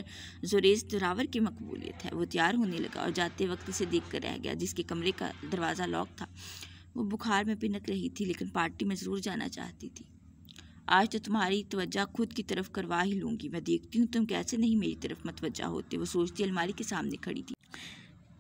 जोरेज दुरावर की मकबूलियत है वो तैयार होने लगा और जाते वक्त इसे देख कर रह गया जिसके कमरे का दरवाज़ा लॉक था वो बुखार में पिनक रही थी लेकिन पार्टी में ज़रूर जाना चाहती थी आज तो तुम्हारी तवज्जा खुद की तरफ करवा ही लूँगी मैं देखती हूँ तुम कैसे नहीं मेरी तरफ मतवजा होते वो सोचती अलमारी के सामने खड़ी थी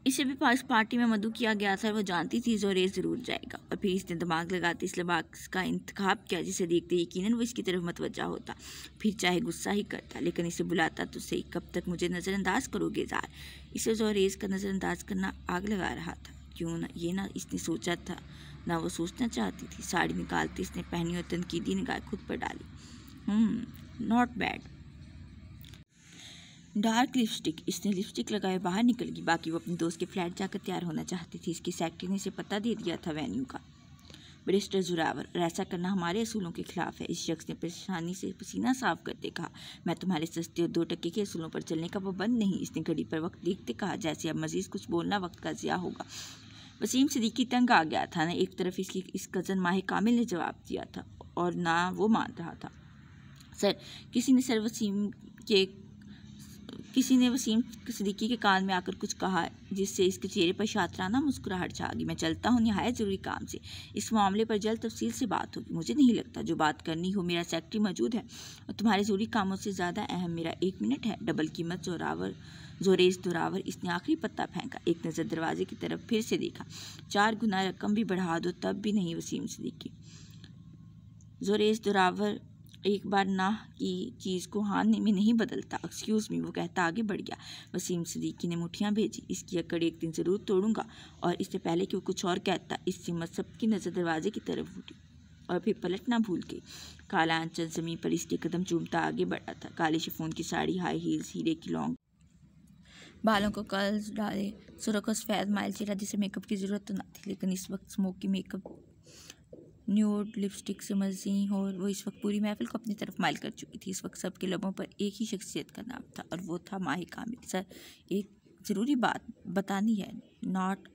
इसे भी पास पार्टी में मधु किया गया था वो जानती थी जो रेस ज़रूर जाएगा और फिर इसने दिमाग लगाते इस लिबास का इंतखब किया जिसे देखते यकीन वो इसकी तरफ मतवजा होता फिर चाहे गुस्सा ही करता लेकिन इसे बुलाता तो सही कब तक मुझे नज़रअंदाज करोगे ज़ार इसे जोरेज का नज़रअंदाज करना आग लगा रहा था क्यों ना ये ना इसने सोचा था ना वो सोचना चाहती थी साड़ी निकालती इसने पहनी और तनकीदी निगाह खुद पर डाली not hmm, bad dark lipstick इसने लिपस्टिक लगाए बाहर निकल गई बाकी वो अपने दोस्त के फ्लैट जाकर तैयार होना चाहती थी इसकी सेक्रेटरी ने इसे पता दे दिया था वेन्यू का बरिस्टर जुरावर ऐसा करना हमारे असूलों के खिलाफ है इस शख्स ने परेशानी से पसीना साफ करते कहा मैं तुम्हारे सस्ते और दो टक्के के असूलों पर चलने का पाबंद नहीं इसने घड़ी पर वक्त देखते कहा जैसे अब मजीद कुछ बोलना वक्त का ज़िया होगा वसीम सदीकी तंग आ गया था ना एक तरफ इसकी इस कज़न माह कामिल ने जवाब दिया था और ना वो मान रहा था सर किसी ने सर वसीम के किसी ने वसीम सदीकी के कान में आकर कुछ कहा जिससे इसके चेहरे पर शातराना मुस्कुराहट छा गई मैं चलता हूँ नहायत ज़रूरी काम से इस मामले पर जल्द तफसील से बात होगी मुझे नहीं लगता जो बात करनी हो मेरा सेक्रेटरी मौजूद है और तुम्हारे ज़रूरी कामों से ज़्यादा अहम मेरा एक मिनट है डबल कीमत जोरावर जोरेज दुरावर इसने आखिरी पत्ता फेंका एक नज़र दरवाजे की तरफ फिर से देखा चार गुना रकम भी बढ़ा दो तब भी नहीं वसीम सदीकी जोरेज दुरावर एक बार ना की चीज़ को हाँ में नहीं बदलता एक्सक्यूज़ मी वो कहता आगे बढ़ गया वसीम सदीकी ने मुठियाँ भेजी इसकी अकड़ एक दिन ज़रूर तोड़ूंगा और इससे पहले कि वो कुछ और कहता इससे मत की नज़र दरवाजे की तरफ उठी और फिर पलटना भूल के काला आंचल ज़मीन पर इसके कदम चूमता आगे बढ़ा था काले शिफोन की साड़ी हाई हील्स हीरे की लॉन्ग बालों को कर्ल डाले सुरख और सफ़ेद माइल चेहरा जिसे मेकअप की ज़रूरत तो ना थी लेकिन इस वक्त स्मोकी मेकअप न्यूड लिपस्टिक से मजी हो वो इस वक्त पूरी महफिल को अपनी तरफ माइल कर चुकी थी इस वक्त सबके लबों पर एक ही शख्सियत का नाम था और वो था माह कामिल सर एक ज़रूरी बात बतानी है नॉट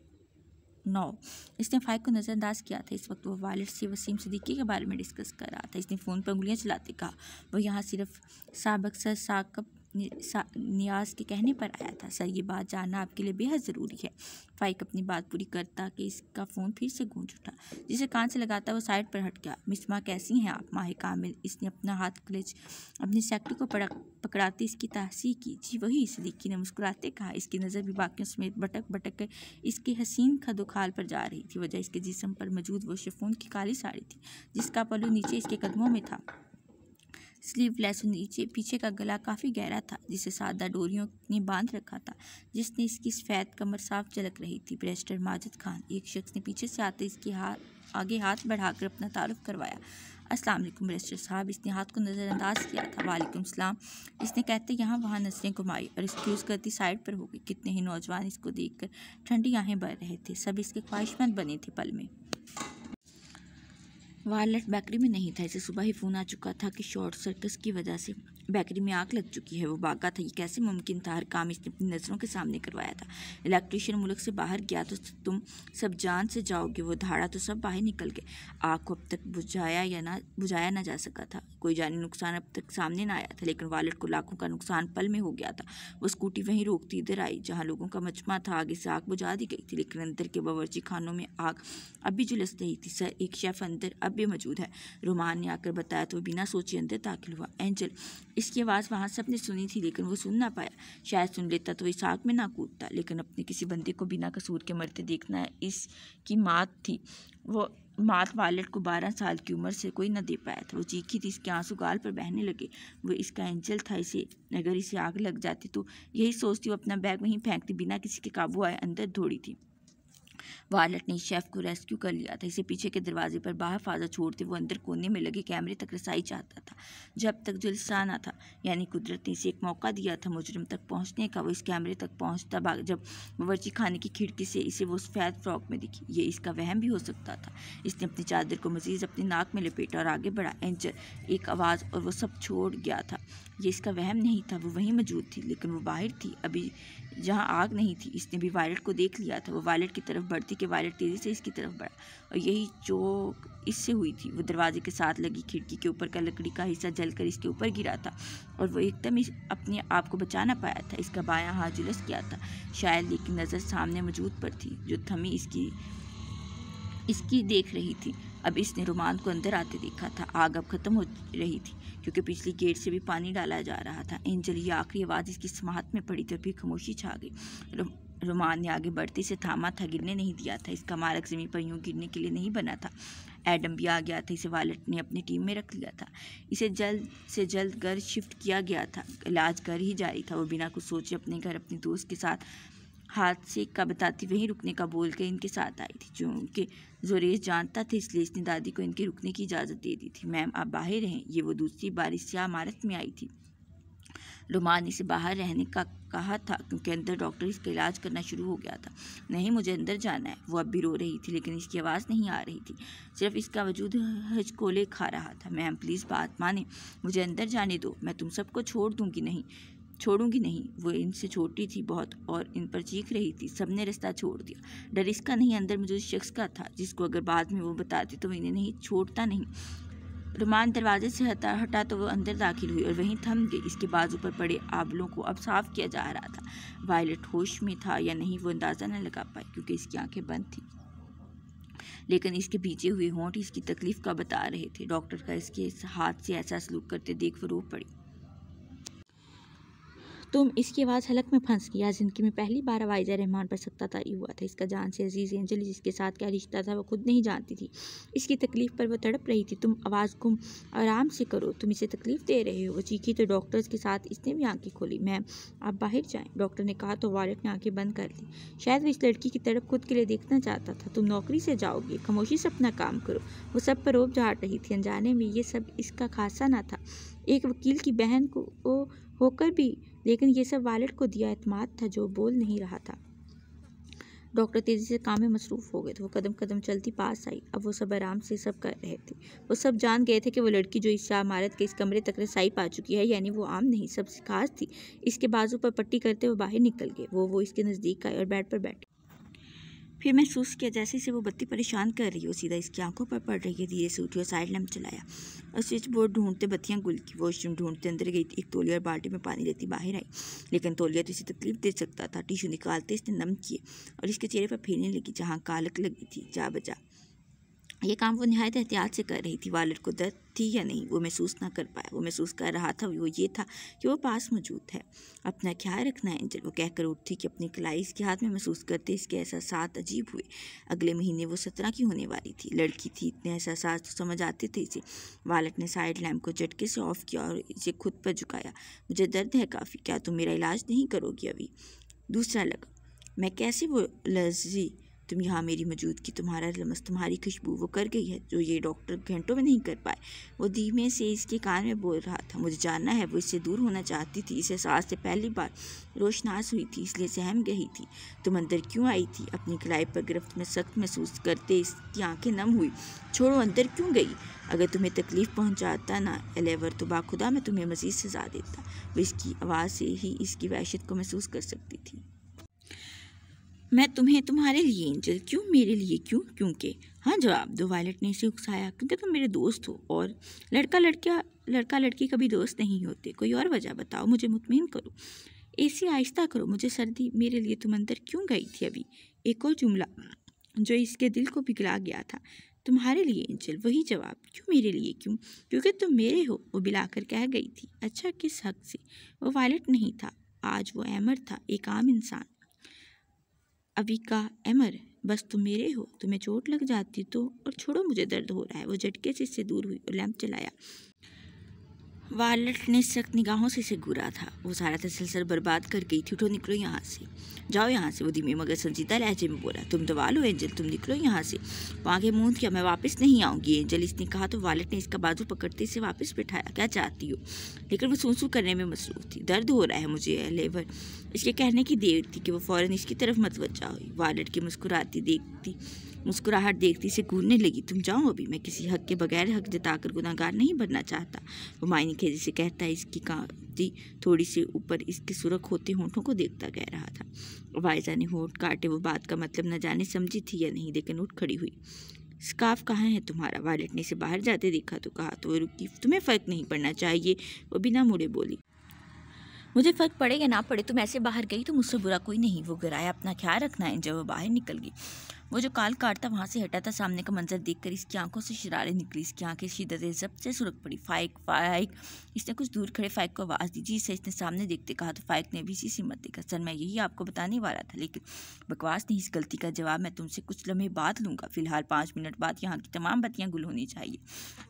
नौ इसने फाइक को नज़रअंदाज किया था इस वक्त वो वालिद से वसीम सदीकी के बारे में डिस्कस कर रहा था इसने फ़ोन पर उंगलियाँ चलाते कहा वो यहाँ सिर्फ सबक सर साकब नियाज के कहने पर आया था सर ये बात जानना आपके लिए बेहद ज़रूरी है फाइक अपनी बात पूरी करता कि इसका फ़ोन फिर से गूंज उठा जिसे कान से लगाता वो साइड पर हट गया मिस माँ कैसी हैं आप माह कामिल इसने अपना हाथ क्लच अपनी सेक्टर को पड़क पकड़ाते इसकी तहसी की जी वही सदीकी ने मुस्कुराते कहा इसकी नज़र भी बाकियों समेत भटक भटक कर इसके हसीन खदोखाल पर जा रही थी वजह इसके जिसम पर मौजूद वो शेफोन की काली साड़ी थी जिसका पलू नीचे इसके कदमों में था स्लीवलेस नीचे पीछे का गला काफ़ी गहरा था जिसे सादा डोरियों ने बांध रखा था जिसने इसकी सफ़ेद कमर साफ झलक रही थी ब्रेस्टर माजिद खान एक शख्स ने पीछे से आते इसके हाथ आगे हाथ बढ़ाकर अपना तारुफ करवाया वालेकुम ब्रेस्टर साहब इसने हाथ को नज़रअंदाज किया था वालेकुम सलाम इसने कहते यहाँ वहाँ नजरें घुमाई और इसकी उस गलती साइड पर हो गई कितने ही नौजवान इसको देखकर ठंडी आहें बढ़ रहे थे सब इसके ख्वाहिशमंद बने थे पल में वायरलेट बेकरी में नहीं था इसे सुबह ही फ़ोन आ चुका था कि शॉर्ट सर्कस की वजह से बेकरी में आग लग चुकी है वो बागा था ये कैसे मुमकिन था हर काम इसने अपनी नज़रों के सामने करवाया था इलेक्ट्रिशियन मुल्क से बाहर गया तो तुम सब जान से जाओगे वो धाड़ा तो सब बाहर निकल गए आग को अब तक बुझाया या ना बुझाया ना जा सका था कोई जानी नुकसान अब तक सामने ना आया था लेकिन वालेट को लाखों का नुकसान पल में हो गया था वो स्कूटी वहीं रोकती इधर आई जहाँ लोगों का मचमा था आगे से आग बुझा दी गई थी लेकिन अंदर के बावरची खानों में आग अभी जुलस झुलस रही थी सर एक शेफ अंदर अब भी मौजूद है रोमान ने आकर बताया तो बिना सोचे अंदर दाखिल हुआ एंजल इसकी आवाज़ वहाँ सबने सुनी थी लेकिन वो सुन ना पाया शायद सुन लेता तो इस आग में ना कूदता लेकिन अपने किसी बंदे को बिना कसूर के मरते देखना इसकी मात थी वो मात वालेट को बारह साल की उम्र से कोई ना दे पाया था वो चीखी थी इसके आंसू गाल पर बहने लगे वो इसका एंजल था इसे अगर इसे आग लग जाती तो यही सोचती वो अपना बैग वहीं फेंकती बिना किसी के काबू आए अंदर दौड़ी थी वायलट ने शेफ को रेस्क्यू कर लिया था इसे पीछे के दरवाजे पर बाहर फाजा छोड़ते वो अंदर कोने में लगे कैमरे तक रसाई चाहता था जब तक जुलसाना था यानी कुदरत ने इसे एक मौका दिया था मुजरम तक पहुँचने का वो इस कैमरे तक पहुँचता जब बावरची खाने की खिड़की से इसे वो सफ़ेद फ्रॉक में दिखी ये इसका वहम भी हो सकता था इसने अपनी चादर को मजीद अपनी नाक में लपेटा और आगे बढ़ा एंजर एक आवाज़ और वो सब छोड़ गया था ये इसका वहम नहीं था वो वहीं मौजूद थी लेकिन वो बाहर थी अभी जहाँ आग नहीं थी इसने भी वायलट को देख लिया था वो वायलट की तरफ बढ़ती कि वायलट तेज़ी से इसकी तरफ बढ़ा और यही जो इससे हुई थी वो दरवाजे के साथ लगी खिड़की के ऊपर का लकड़ी का हिस्सा जलकर इसके ऊपर गिरा था और वो एकदम इस अपने आप को बचा ना पाया था इसका बायां हाथ जुलस गया था शायद लेकिन नज़र सामने मौजूद पर थी जो थमी इसकी इसकी देख रही थी अब इसने रुमान को अंदर आते देखा था आग अब खत्म हो रही थी क्योंकि पिछली गेट से भी पानी डाला जा रहा था एंजल ये आखिरी आवाज़ इसकी समाहत में पड़ी तो फिर खामोशी छा गई रुमान ने आगे बढ़ते से थामा था गिरने नहीं दिया था इसका मारक ज़मीन पर यूँ गिरने के लिए नहीं बना था एडम भी आ गया था इसे वालेट ने अपनी टीम में रख लिया था इसे जल्द से जल्द घर शिफ्ट किया गया था इलाज घर ही जारी था वो बिना कुछ सोचे अपने घर अपने दोस्त के साथ हाथ से का बताती वहीं रुकने का बोल कर इनके साथ आई थी जो उनके जोरेज जानता था इसलिए इसने दादी को इनके रुकने की इजाज़त दे दी थी मैम आप बाहर रहें ये वो दूसरी बार इस इमारत में आई थी रुमान इसे बाहर रहने का कहा था क्योंकि अंदर डॉक्टर इसका इलाज करना शुरू हो गया था नहीं मुझे अंदर जाना है वो अब भी रो रही थी लेकिन इसकी आवाज़ नहीं आ रही थी सिर्फ इसका वजूद हजकोले खा रहा था मैम प्लीज़ बात माने मुझे अंदर जाने दो मैं तुम सबको छोड़ दूँगी नहीं छोड़ूंगी नहीं वो इनसे छोटी थी बहुत और इन पर चीख रही थी सबने रास्ता छोड़ दिया डर इसका नहीं अंदर मुझे उस शख्स का था जिसको अगर बाद में वो बताती तो इन्हें नहीं छोड़ता नहीं रुमान दरवाजे से हटा हटा तो वो अंदर दाखिल हुई और वहीं थम गई इसके बाजू पर पड़े आबलों को अब साफ किया जा रहा था वायलट होश में था या नहीं वो अंदाज़ा न लगा पाई क्योंकि इसकी आंखें बंद थीं लेकिन इसके पीछे हुए होंठ इसकी तकलीफ़ का बता रहे थे डॉक्टर का इसके हाथ से ऐसा सलूक करते देख वो रो पड़ी तुम इसकी आवाज़ हलक में फंस गया ज़िंदगी में पहली बार वाइजा रहमान पर सत्ता तारी हुआ था इसका जान से अजीज़ एंजल जिसके साथ क्या रिश्ता था वो खुद नहीं जानती थी इसकी तकलीफ़ पर वो तड़प रही थी तुम आवाज़ गुम आराम से करो तुम इसे तकलीफ़ दे रहे हो वो चीखी तो डॉक्टर्स के साथ इसने भी आँखें खोली मैम आप बाहर जाएँ डॉक्टर ने कहा तो वारिफ ने आँखें बंद कर ली शायद वो इस लड़की की तड़प खुद के लिए देखना चाहता था तुम नौकरी से जाओगे खामोशी से अपना काम करो वो सब पर रोब झाट रही थी अनजाने में ये सब इसका खासा ना था एक वकील की बहन को होकर भी लेकिन ये सब वालेट को दिया अतमाद था जो बोल नहीं रहा था डॉक्टर तेज़ी से काम में मसरूफ हो गए थे वो कदम कदम चलती पास आई अब वो सब आराम से सब कर रहे थे वो सब जान गए थे कि वो लड़की जो इस इमारत के इस कमरे तक रसाई पा चुकी है यानी वो आम नहीं सबसे खास थी इसके बाजू पर पट्टी करते हुए बाहर निकल गए वो वो इसके नज़दीक आए और बेड पर बैठे फिर महसूस किया जैसे इसे वो बत्ती परेशान कर रही हो सीधा इसकी आंखों पर पड़ रही है धीरे से उठी और साइड लैम्प चलाया और स्विच बोर्ड ढूंढते बत्तियाँ गुल की वॉशरूम ढूंढते अंदर गई एक तोलिया और बाल्टी में पानी लेती बाहर आई लेकिन तोलिया तो इसे तकलीफ दे सकता था टिशू निकालते इसने नम किए और इसके चेहरे पर फेरने लगी जहाँ कालक लगी थी जा बजा ये काम वो नहायत एहतियात से कर रही थी वालर को दर्द थी या नहीं वो महसूस ना कर पाया वो महसूस कर रहा था वो ये था कि वो पास मौजूद है अपना ख्याल रखना है एंजल वो कहकर उठती कि अपनी कलाई इसके हाथ में महसूस करते इसके एहसास अजीब हुए अगले महीने वो सत्रह की होने वाली थी लड़की थी इतने एहसास तो समझ आते थे इसे वालट ने साइड लैम्प को झटके से ऑफ किया और इसे खुद पर झुकाया मुझे दर्द है काफ़ी क्या तुम मेरा इलाज नहीं करोगी अभी दूसरा लगा मैं कैसे वो लर्जी तुम यहाँ मेरी मौजूदगी तुम्हारा लमस तुम्हारी खुशबू वो कर गई है जो ये डॉक्टर घंटों में नहीं कर पाए वो धीमे से इसके कान में बोल रहा था मुझे जानना है वो इससे दूर होना चाहती थी इस सास से पहली बार रोशनास हुई थी इसलिए सहम गई थी तुम अंदर क्यों आई थी अपनी कलाई पर गिरफ्त में सख्त महसूस करते इसकी आँखें नम हुई छोड़ो अंदर क्यों गई अगर तुम्हें तकलीफ पहुँचाता ना एलेवर तो बाखुदा मैं तुम्हें मजीद सजा देता वो इसकी आवाज़ से ही इसकी वहशत को महसूस कर सकती थी मैं तुम्हें तुम्हारे लिए एंजल क्यों मेरे लिए क्यों क्योंकि हाँ जवाब दो वायलट ने इसे उकसाया क्योंकि तुम मेरे दोस्त हो और लड़का लड़का लड़का लड़की कभी दोस्त नहीं होते कोई और वजह बताओ मुझे मुतमिन करो ऐसी आहिस्ता करो मुझे सर्दी मेरे लिए तुम अंदर क्यों गई थी अभी एक और जुमला जो इसके दिल को पिघला गया था तुम्हारे लिए एंजल वही जवाब क्यों मेरे लिए क्यों क्योंकि तुम मेरे हो वो बिलाकर कह गई थी अच्छा किस हक से वो वायलट नहीं था आज वो एमर था एक आम इंसान अभी का एमर बस तुम मेरे हो तुम्हें चोट लग जाती तो और छोड़ो मुझे दर्द हो रहा है वो झटके से इससे दूर हुई और लैंप चलाया वालट ने सख्त निगाहों से इसे घूरा था वो सारा तसलसल बर्बाद कर गई थी उठो निकलो यहाँ से जाओ यहाँ से वो धीमे मगर संजीदा लहजे में बोला तुम दवा तो लो एंजल तुम निकलो यहाँ से वो आगे मूंद किया मैं वापस नहीं आऊँगी एंजल इसने कहा तो वालट ने इसका बाजू पकड़ते इसे वापस बिठाया क्या चाहती हो लेकिन वो सूसू करने में मसरूफ थी दर्द हो रहा है मुझे लेवर इसके कहने की देर थी कि वो फ़ौरन इसकी तरफ मतवजा हुई वालट की मुस्कुराती देखती मुस्कुराहट देखती से घूरने लगी तुम जाओ अभी मैं किसी हक के बगैर हक जताकर गुनागार नहीं बनना चाहता वो मायने खेजे से कहता है इसकी कांति थोड़ी सी ऊपर इसके सुरख होते होठों को देखता कह रहा था वायजा ने होठ काटे वो बात का मतलब न जाने समझी थी या नहीं लेकिन उठ खड़ी हुई स्काफ कहाँ है तुम्हारा वायलट ने इसे बाहर जाते देखा तो कहा तो रुकी तुम्हें फ़र्क नहीं पड़ना चाहिए वो बिना मुड़े बोली मुझे फ़र्क पड़े या ना पड़े तुम तो ऐसे बाहर गई तो मुझसे बुरा कोई नहीं वो गिराया अपना ख्याल रखना है जब वो बाहर निकल गई वो जो काल काटता वहाँ से हटा था सामने का मंजर देख कर इसकी आंखों से शरारे निकली इसकी आंखें शिदत जब से सुरख पड़ी फाइक फाइक इसने कुछ दूर खड़े फाइक को आवाज़ दी जी इसे इसने सामने देखते कहा तो फाइक ने भी इसी सिमत देखा सर मैं यही आपको बताने वाला था लेकिन बकवास नहीं इस गलती का जवाब मैं तुमसे कुछ लम्हे बात लूँगा फिलहाल पाँच मिनट बाद यहाँ की तमाम बत्तियाँ गुल होनी चाहिए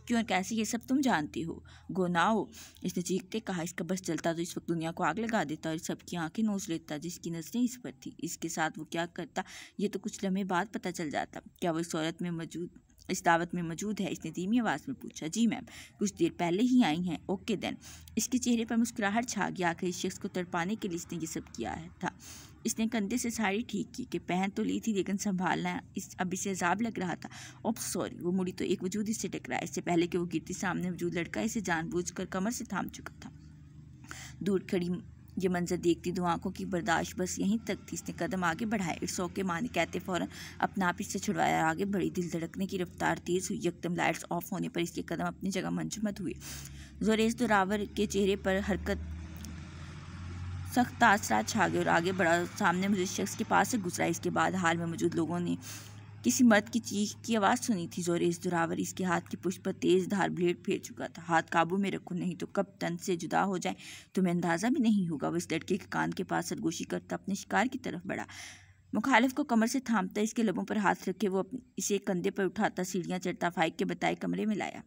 क्यों और कैसे ये सब तुम जानते हो हो इसने चीखते कहा इसका बस चलता तो इस वक्त दुनिया को आग लगा देता और सबकी आंखें नोच लेता जिसकी नजरें इस पर थी इसके साथ वो क्या करता ये तो कुछ लम्हे बाद पता चल जाता क्या वो इस औरत में मौजूद इस दावत में मौजूद है इसने धीमी आवाज़ में पूछा जी मैम कुछ देर पहले ही आई हैं ओके देन इसके चेहरे पर मुस्कुराहट छा गया आखिर इस शख्स को तड़पाने के लिए इसने ये सब किया है था इसने कंधे से साड़ी ठीक की कि पहन तो ली थी लेकिन संभालना इस अब इसे अजाब लग रहा था ओप सॉरी वो मुड़ी तो एक वजूद इससे टकराया इससे पहले कि वो गिरती सामने वजूद लड़का इसे जानबूझ कमर से थाम चुका था दूर खड़ी ये मंजर देखती दो आंखों की बर्दाश्त बस यहीं तक थी इसने कदम आगे बढ़ाया इट्स ओके माँ ने कहते फ़ौरन अपना आप इससे छुड़वाया आगे बड़ी दिल धड़कने की रफ्तार तेज़ हुई यकदम लाइट्स ऑफ होने पर इसके कदम अपनी जगह मंचमत हुए जोरेज दोरावर के चेहरे पर हरकत सख्त आसरा छा गए और आगे बढ़ा सामने मुझे शख्स के पास से गुजरा इसके बाद हाल में मौजूद लोगों ने किसी मर्द की चीख की आवाज़ सुनी थी इस दुरावर इसके हाथ की पुष्प पर तेज़ धार ब्लेड फेर चुका था हाथ काबू में रखो नहीं तो कब तन से जुदा हो जाए तुम्हें अंदाज़ा भी नहीं होगा वो इस लड़के के कान के पास सरगोशी करता अपने शिकार की तरफ बढ़ा मुखालिफ को कमर से थामता इसके लबों पर हाथ रखे वो इसे कंधे पर उठाता सीढ़ियाँ चढ़ता फाइक के बताए कमरे में लाया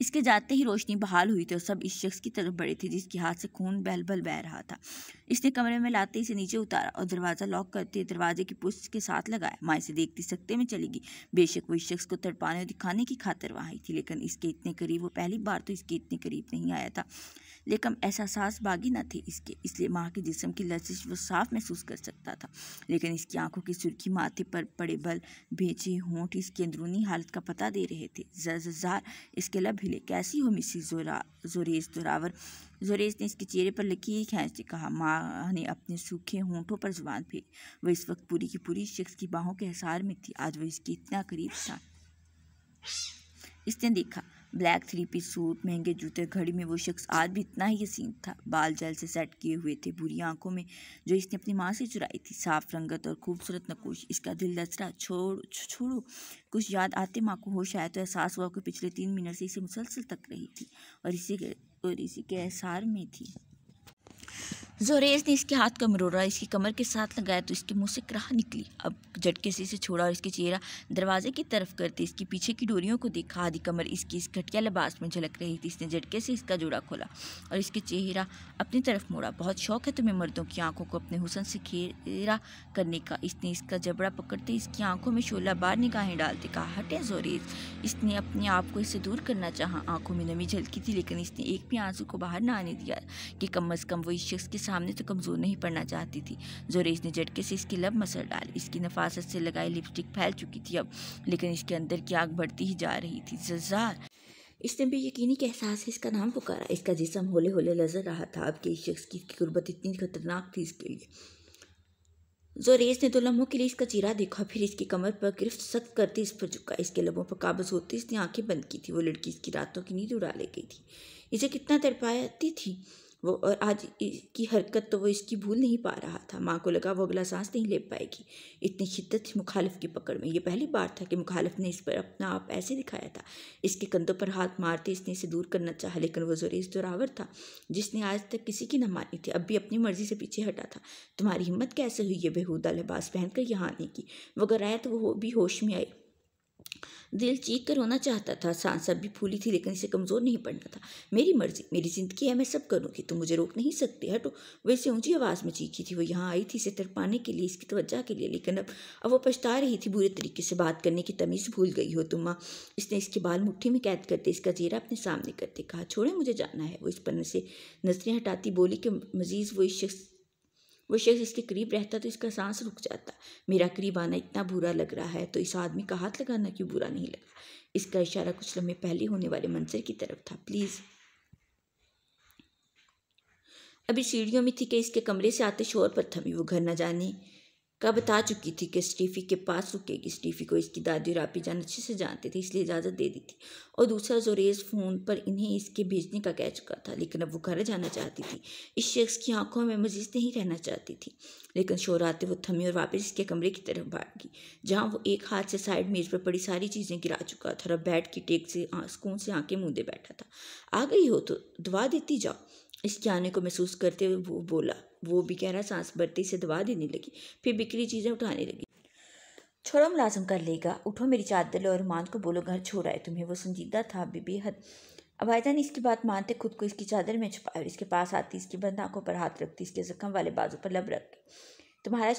इसके जाते ही रोशनी बहाल हुई थी और सब इस शख्स की तरफ बढ़े थे जिसके हाथ से खून बहल बहल बह रहा था इसने कमरे में लाते ही इसे नीचे उतारा और दरवाज़ा लॉक करते दरवाजे की पुष्ट के साथ लगाया माँ इसे देखती सकते में चली गई बेशक वो इस शख्स को तड़पाने और दिखाने की खातर वहाँ आई थी लेकिन इसके इतने करीब वो पहली बार तो इसके इतने करीब नहीं आया था लेकिन ऐसा सास बागी न थे इसके इसलिए माँ के जिसम की लजिश वो साफ महसूस कर सकता था लेकिन इसकी आंखों की सुर्खी माथे पर पड़े बल भेजे होंठ इसकी अंदरूनी हालत का पता दे रहे थे जर इसके लब भिले कैसी हो मिसिस जोरा जोरेस जोरावर जोरेस ने इसके चेहरे पर लकीर खींचते कहा माँ ने अपने सूखे होंठों पर जुबान फेंकी वह इस वक्त पूरी की पूरी शख्स की बाहों के हिसार में थी आज वह इसके इतना करीब था इसने देखा ब्लैक थ्री पीस सूट महंगे जूते घड़ी में वो शख्स आज भी इतना ही यसीन था बाल जल से सेट किए हुए थे बुरी आंखों में जो इसने अपनी माँ से चुराई थी साफ रंगत और खूबसूरत नकोश इसका दिल दचरा छोड़ छोड़ो कुछ याद आते माँ को होश आया तो एहसास हुआ कि पिछले तीन मिनट से इसे मुसलसल तक रही थी और इसी के और इसी के एहसार में थी जोरेज ने इसके हाथ का मरोड़ा इसकी कमर के साथ लगाया तो इसके मुंह से कराह निकली अब झटके से इसे छोड़ा और इसके चेहरा दरवाजे की तरफ करते इसकी पीछे की डोरियों को देखा आधी कमर इसकी इस घटिया लिबास में झलक रही थी इसने झटके से इसका जोड़ा खोला और इसके चेहरा अपनी तरफ मोड़ा बहुत शौक है तुम्हें मर्दों की आंखों को अपने हुसन से घेरा करने का इसने इसका जबड़ा पकड़ते इसकी आंखों में शोला बार निगाहें डालते कहा हटे जोरेज इसने अपने आप को इससे दूर करना चाहा आंखों में नमी झलकी थी लेकिन इसने एक भी आंसू को बाहर ना आने दिया कि कम अज़ कम वो इस शख्स के सामने तो कमज़ोर नहीं पड़ना चाहती थी जोरेश ने झटके से इसकी लब मसल डाल इसकी नफासत से लगाई लिपस्टिक फैल चुकी थी अब लेकिन इसके अंदर की आग बढ़ती ही जा रही थी जजार इसने भी यकीनी के एहसास से इसका नाम पुकारा इसका जिसम होले होले नजर रहा था अब के इस शख्स की गुर्बत इतनी खतरनाक थी इसके लिए जोरेस ने दो लम्हों के लिए इसका चेहरा देखा फिर इसकी कमर पर गिरफ्त सख्त करते इस पर झुका इसके लबों पर काबज होते इसने आंखें बंद की थी वो लड़की इसकी रातों की नींद उड़ा ले गई थी इसे कितना तड़पाती थी वो और आज की हरकत तो वो इसकी भूल नहीं पा रहा था माँ को लगा वो अगला सांस नहीं ले पाएगी इतनी शिद्दत थी मुखालफ की पकड़ में ये पहली बार था कि मुखालफ ने इस पर अपना आप ऐसे दिखाया था इसके कंधों पर हाथ मारते इसने इसे दूर करना चाहा लेकिन वो जोरेज जोरावर था जिसने आज तक किसी की न मानी थी अब भी अपनी मर्जी से पीछे हटा था तुम्हारी हिम्मत कैसे हुई ये बेहूदा लिबास पहनकर यहाँ आने की वगैरह आया तो वो भी होश में आई दिल चीख कर रोना चाहता था सांस अब भी फूली थी लेकिन इसे कमज़ोर नहीं पड़ना था मेरी मर्जी मेरी ज़िंदगी है मैं सब करूँगी तुम मुझे रोक नहीं सकते हटो वैसे ऊंची आवाज़ में चीखी थी वो यहाँ आई थी इसे तड़पाने के लिए इसकी तवज्जा के लिए लेकिन अब अब वो पछता रही थी बुरे तरीके से बात करने की तमीज़ भूल गई हो तुम माँ इसने इसके बाल मुट्ठी में कैद करते इसका चेहरा अपने सामने करते कहा छोड़े मुझे जाना है वो इस पन्ने से नजरें हटाती बोली कि मजीज़ वो इस शख्स वो शख्स इसके करीब रहता तो इसका सांस रुक जाता मेरा करीब आना इतना बुरा लग रहा है तो इस आदमी का हाथ लगाना क्यों बुरा नहीं लगा इसका इशारा कुछ लम्हे पहले होने वाले मंजर की तरफ था प्लीज़ अभी सीढ़ियों में थी कि इसके कमरे से आते शोर पर थमी वो घर न जाने का बता चुकी थी कि स्टीफी के पास रुकेगी स्टीफी को इसकी दादी और आपी जान अच्छे से जानते थे इसलिए इजाज़त दे दी थी और दूसरा जोरेज फ़ोन पर इन्हें इसके भेजने का कह चुका था लेकिन अब वो घर जाना चाहती थी इस शख्स की आंखों में मजीद नहीं रहना चाहती थी लेकिन शोर आते वो थमी और वापस इसके कमरे की तरफ भागी जहाँ वो एक हाथ से साइड मेज़ पर पड़ी सारी चीज़ें गिरा चुका था और बैठ की टेक से सुकून से आँखें मूँदे बैठा था आ गई हो तो दवा देती जाओ इसके आने को महसूस करते हुए वो बोला वो भी रहा सांस बढ़ती से दबा देने लगी फिर बिकरी चीज़ें उठाने लगी छोड़ो मुलाजम कर लेगा उठो मेरी चादर और मान को बोलो घर छोड़ा है तुम्हें वो संजीदा था भी बेहद अबायदा ने इसकी बात मानते खुद को इसकी चादर में छुपाया और इसके पास आती इसकी बंद आंखों पर हाथ रखती इसके जख्म वाले बाजू पर लब रख तुम्हारा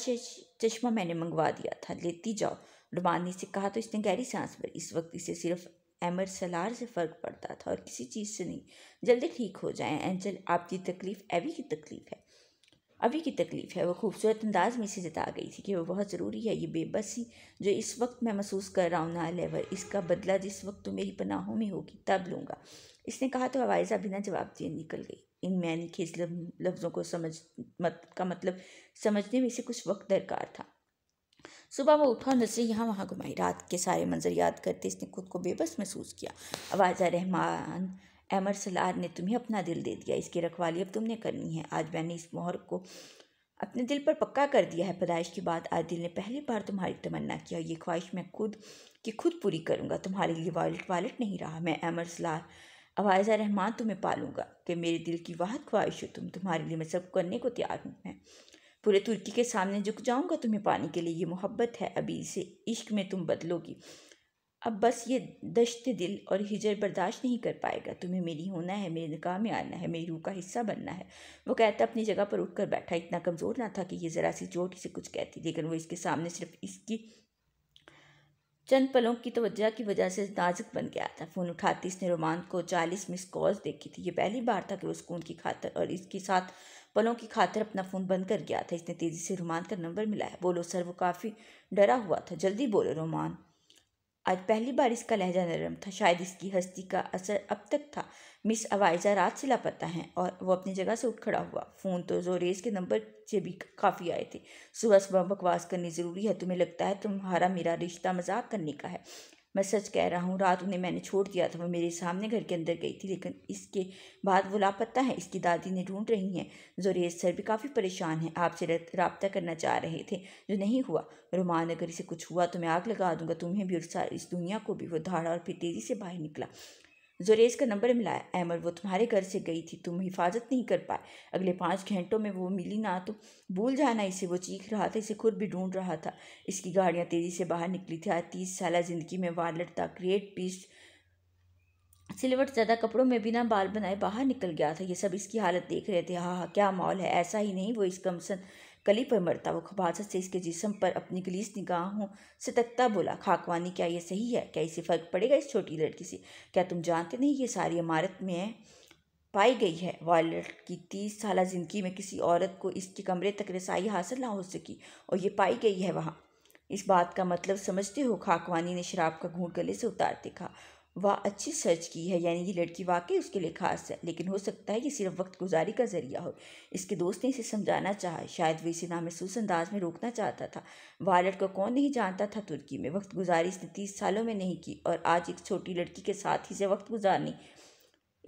चश्मा मैंने मंगवा दिया था लेती जाओ रुमान ने इसे कहा तो इसने गहरी सांस भरी इस वक्त इसे सिर्फ एमर सलार से फ़र्क पड़ता था और किसी चीज़ से नहीं जल्दी ठीक हो जाए एंजल आपकी तकलीफ़ एवी की तकलीफ़ है अभी की तकलीफ़ है वह खूबसूरत अंदाज में इसे जता गई थी कि वह बहुत ज़रूरी है ये बेबसी जो इस वक्त मैं महसूस कर रहा हूँ ना लेवर इसका बदला जिस वक्त तो मेरी पनाहों में होगी तब लूँगा इसने कहा तो आवाज़ा बिना जवाब दिए निकल गई इन मैंने खेज लफ्ज़ों को समझ मत का मतलब समझने में से कुछ वक्त दरकार था सुबह वो उठा नजर यहाँ वहाँ घुमाई रात के सारे मंजर याद करते इसने खुद को बेबस महसूस किया आवाज़ा रहमान अमर सलार ने तुम्हें अपना दिल दे दिया इसकी रखवाली अब तुमने करनी है आज मैंने इस मोहर को अपने दिल पर पक्का कर दिया है पैदाइश के बाद आज दिल ने पहली बार तुम्हारी तमन्ना किया ये ख्वाहिश मैं खुद कि खुद पूरी करूँगा तुम्हारे लिए वॉलेट वालेट नहीं रहा मैं अमर सलार अवायजा रहमान तुम्हें पालूंगा कि मेरे दिल की वाहत ख्वाहिश हो तुम तुम्हारे लिए मैं सब करने को तैयार हूँ मैं पूरे तुर्की के सामने झुक जाऊँगा तुम्हें पाने के लिए ये मोहब्बत है अभी इसे इश्क में तुम बदलोगी अब बस ये दशत दिल और हिजर बर्दाश्त नहीं कर पाएगा तुम्हें मेरी होना है मेरे निकाह में आना है मेरी रूह का हिस्सा बनना है वो कहता अपनी जगह पर उठकर बैठा इतना कमज़ोर ना था कि ये ज़रा सी चोट से कुछ कहती लेकिन वो इसके सामने सिर्फ इसकी चंद पलों की तवज्जा की वजह से नाजुक बन गया था फ़ोन उठाती इसने रोमान को चालीस मिस कॉल्स देखी थी ये पहली बार था कि वो सुकून की खातर और इसके साथ पलों की खातर अपना फ़ोन बंद कर गया था इसने तेज़ी से रोमान का नंबर मिलाया बोलो सर वो काफ़ी डरा हुआ था जल्दी बोलो रोमान आज पहली बार इसका लहजा नरम था शायद इसकी हस्ती का असर अब तक था मिस अवाइजा रात से लापता हैं और वो अपनी जगह से उठ खड़ा हुआ फ़ोन तो जोरेज के नंबर से भी काफ़ी आए थे सुबह सुबह बकवास करनी ज़रूरी है तुम्हें लगता है तुम्हारा मेरा रिश्ता मजाक करने का है मैं सच कह रहा हूँ रात उन्हें मैंने छोड़ दिया था वो मेरे सामने घर के अंदर गई थी लेकिन इसके बाद वो लापता है इसकी दादी ने ढूंढ रही हैं जोरेज सर भी काफ़ी परेशान हैं आपसे रबता करना चाह रहे थे जो नहीं हुआ रोमान अगर इसे कुछ हुआ तो मैं आग लगा दूंगा तुम्हें भी और इस दुनिया को भी वो धाड़ा और फिर तेज़ी से बाहर निकला जुरेज का नंबर मिलाया अहमद वो तुम्हारे घर से गई थी तुम हिफाजत नहीं कर पाए अगले पाँच घंटों में वो मिली ना तो भूल जाना इसे वो चीख रहा था इसे खुद भी ढूंढ रहा था इसकी गाड़ियाँ तेज़ी से बाहर निकली थी आज तीस साल ज़िंदगी में वार्लट था क्रिएट पीस सिलवट ज़्यादा कपड़ों में बिना बाल बनाए बाहर निकल गया था ये सब इसकी हालत देख रहे थे हाँ हाँ क्या माहौल है ऐसा ही नहीं वो इस कमसन गली पर मरता वो खबाजत से इसके जिसम पर अपनी गलीस निगाहों से तकता बोला खाकवानी क्या ये सही है क्या इसे फ़र्क पड़ेगा इस छोटी लड़की से क्या तुम जानते नहीं ये सारी इमारत में है पाई गई है वॉयलेट की तीस साल ज़िंदगी में किसी औरत को इसके कमरे तक रसाई हासिल ना हो सकी और ये पाई गई है वहाँ इस बात का मतलब समझते हो खाकवानी ने शराब का घूट गले से उतार देखा वाह अच्छी सर्च की है यानी ये लड़की वाकई उसके लिए खास है लेकिन हो सकता है ये सिर्फ वक्त गुजारी का जरिया हो इसके दोस्त ने इसे समझाना चाहा शायद वो इसे नामहसूस अंदाज में रोकना चाहता था वायलट को कौन नहीं जानता था तुर्की में वक्त गुजारी इसने तीस सालों में नहीं की और आज एक छोटी लड़की के साथ ही इसे वक्त गुजारनी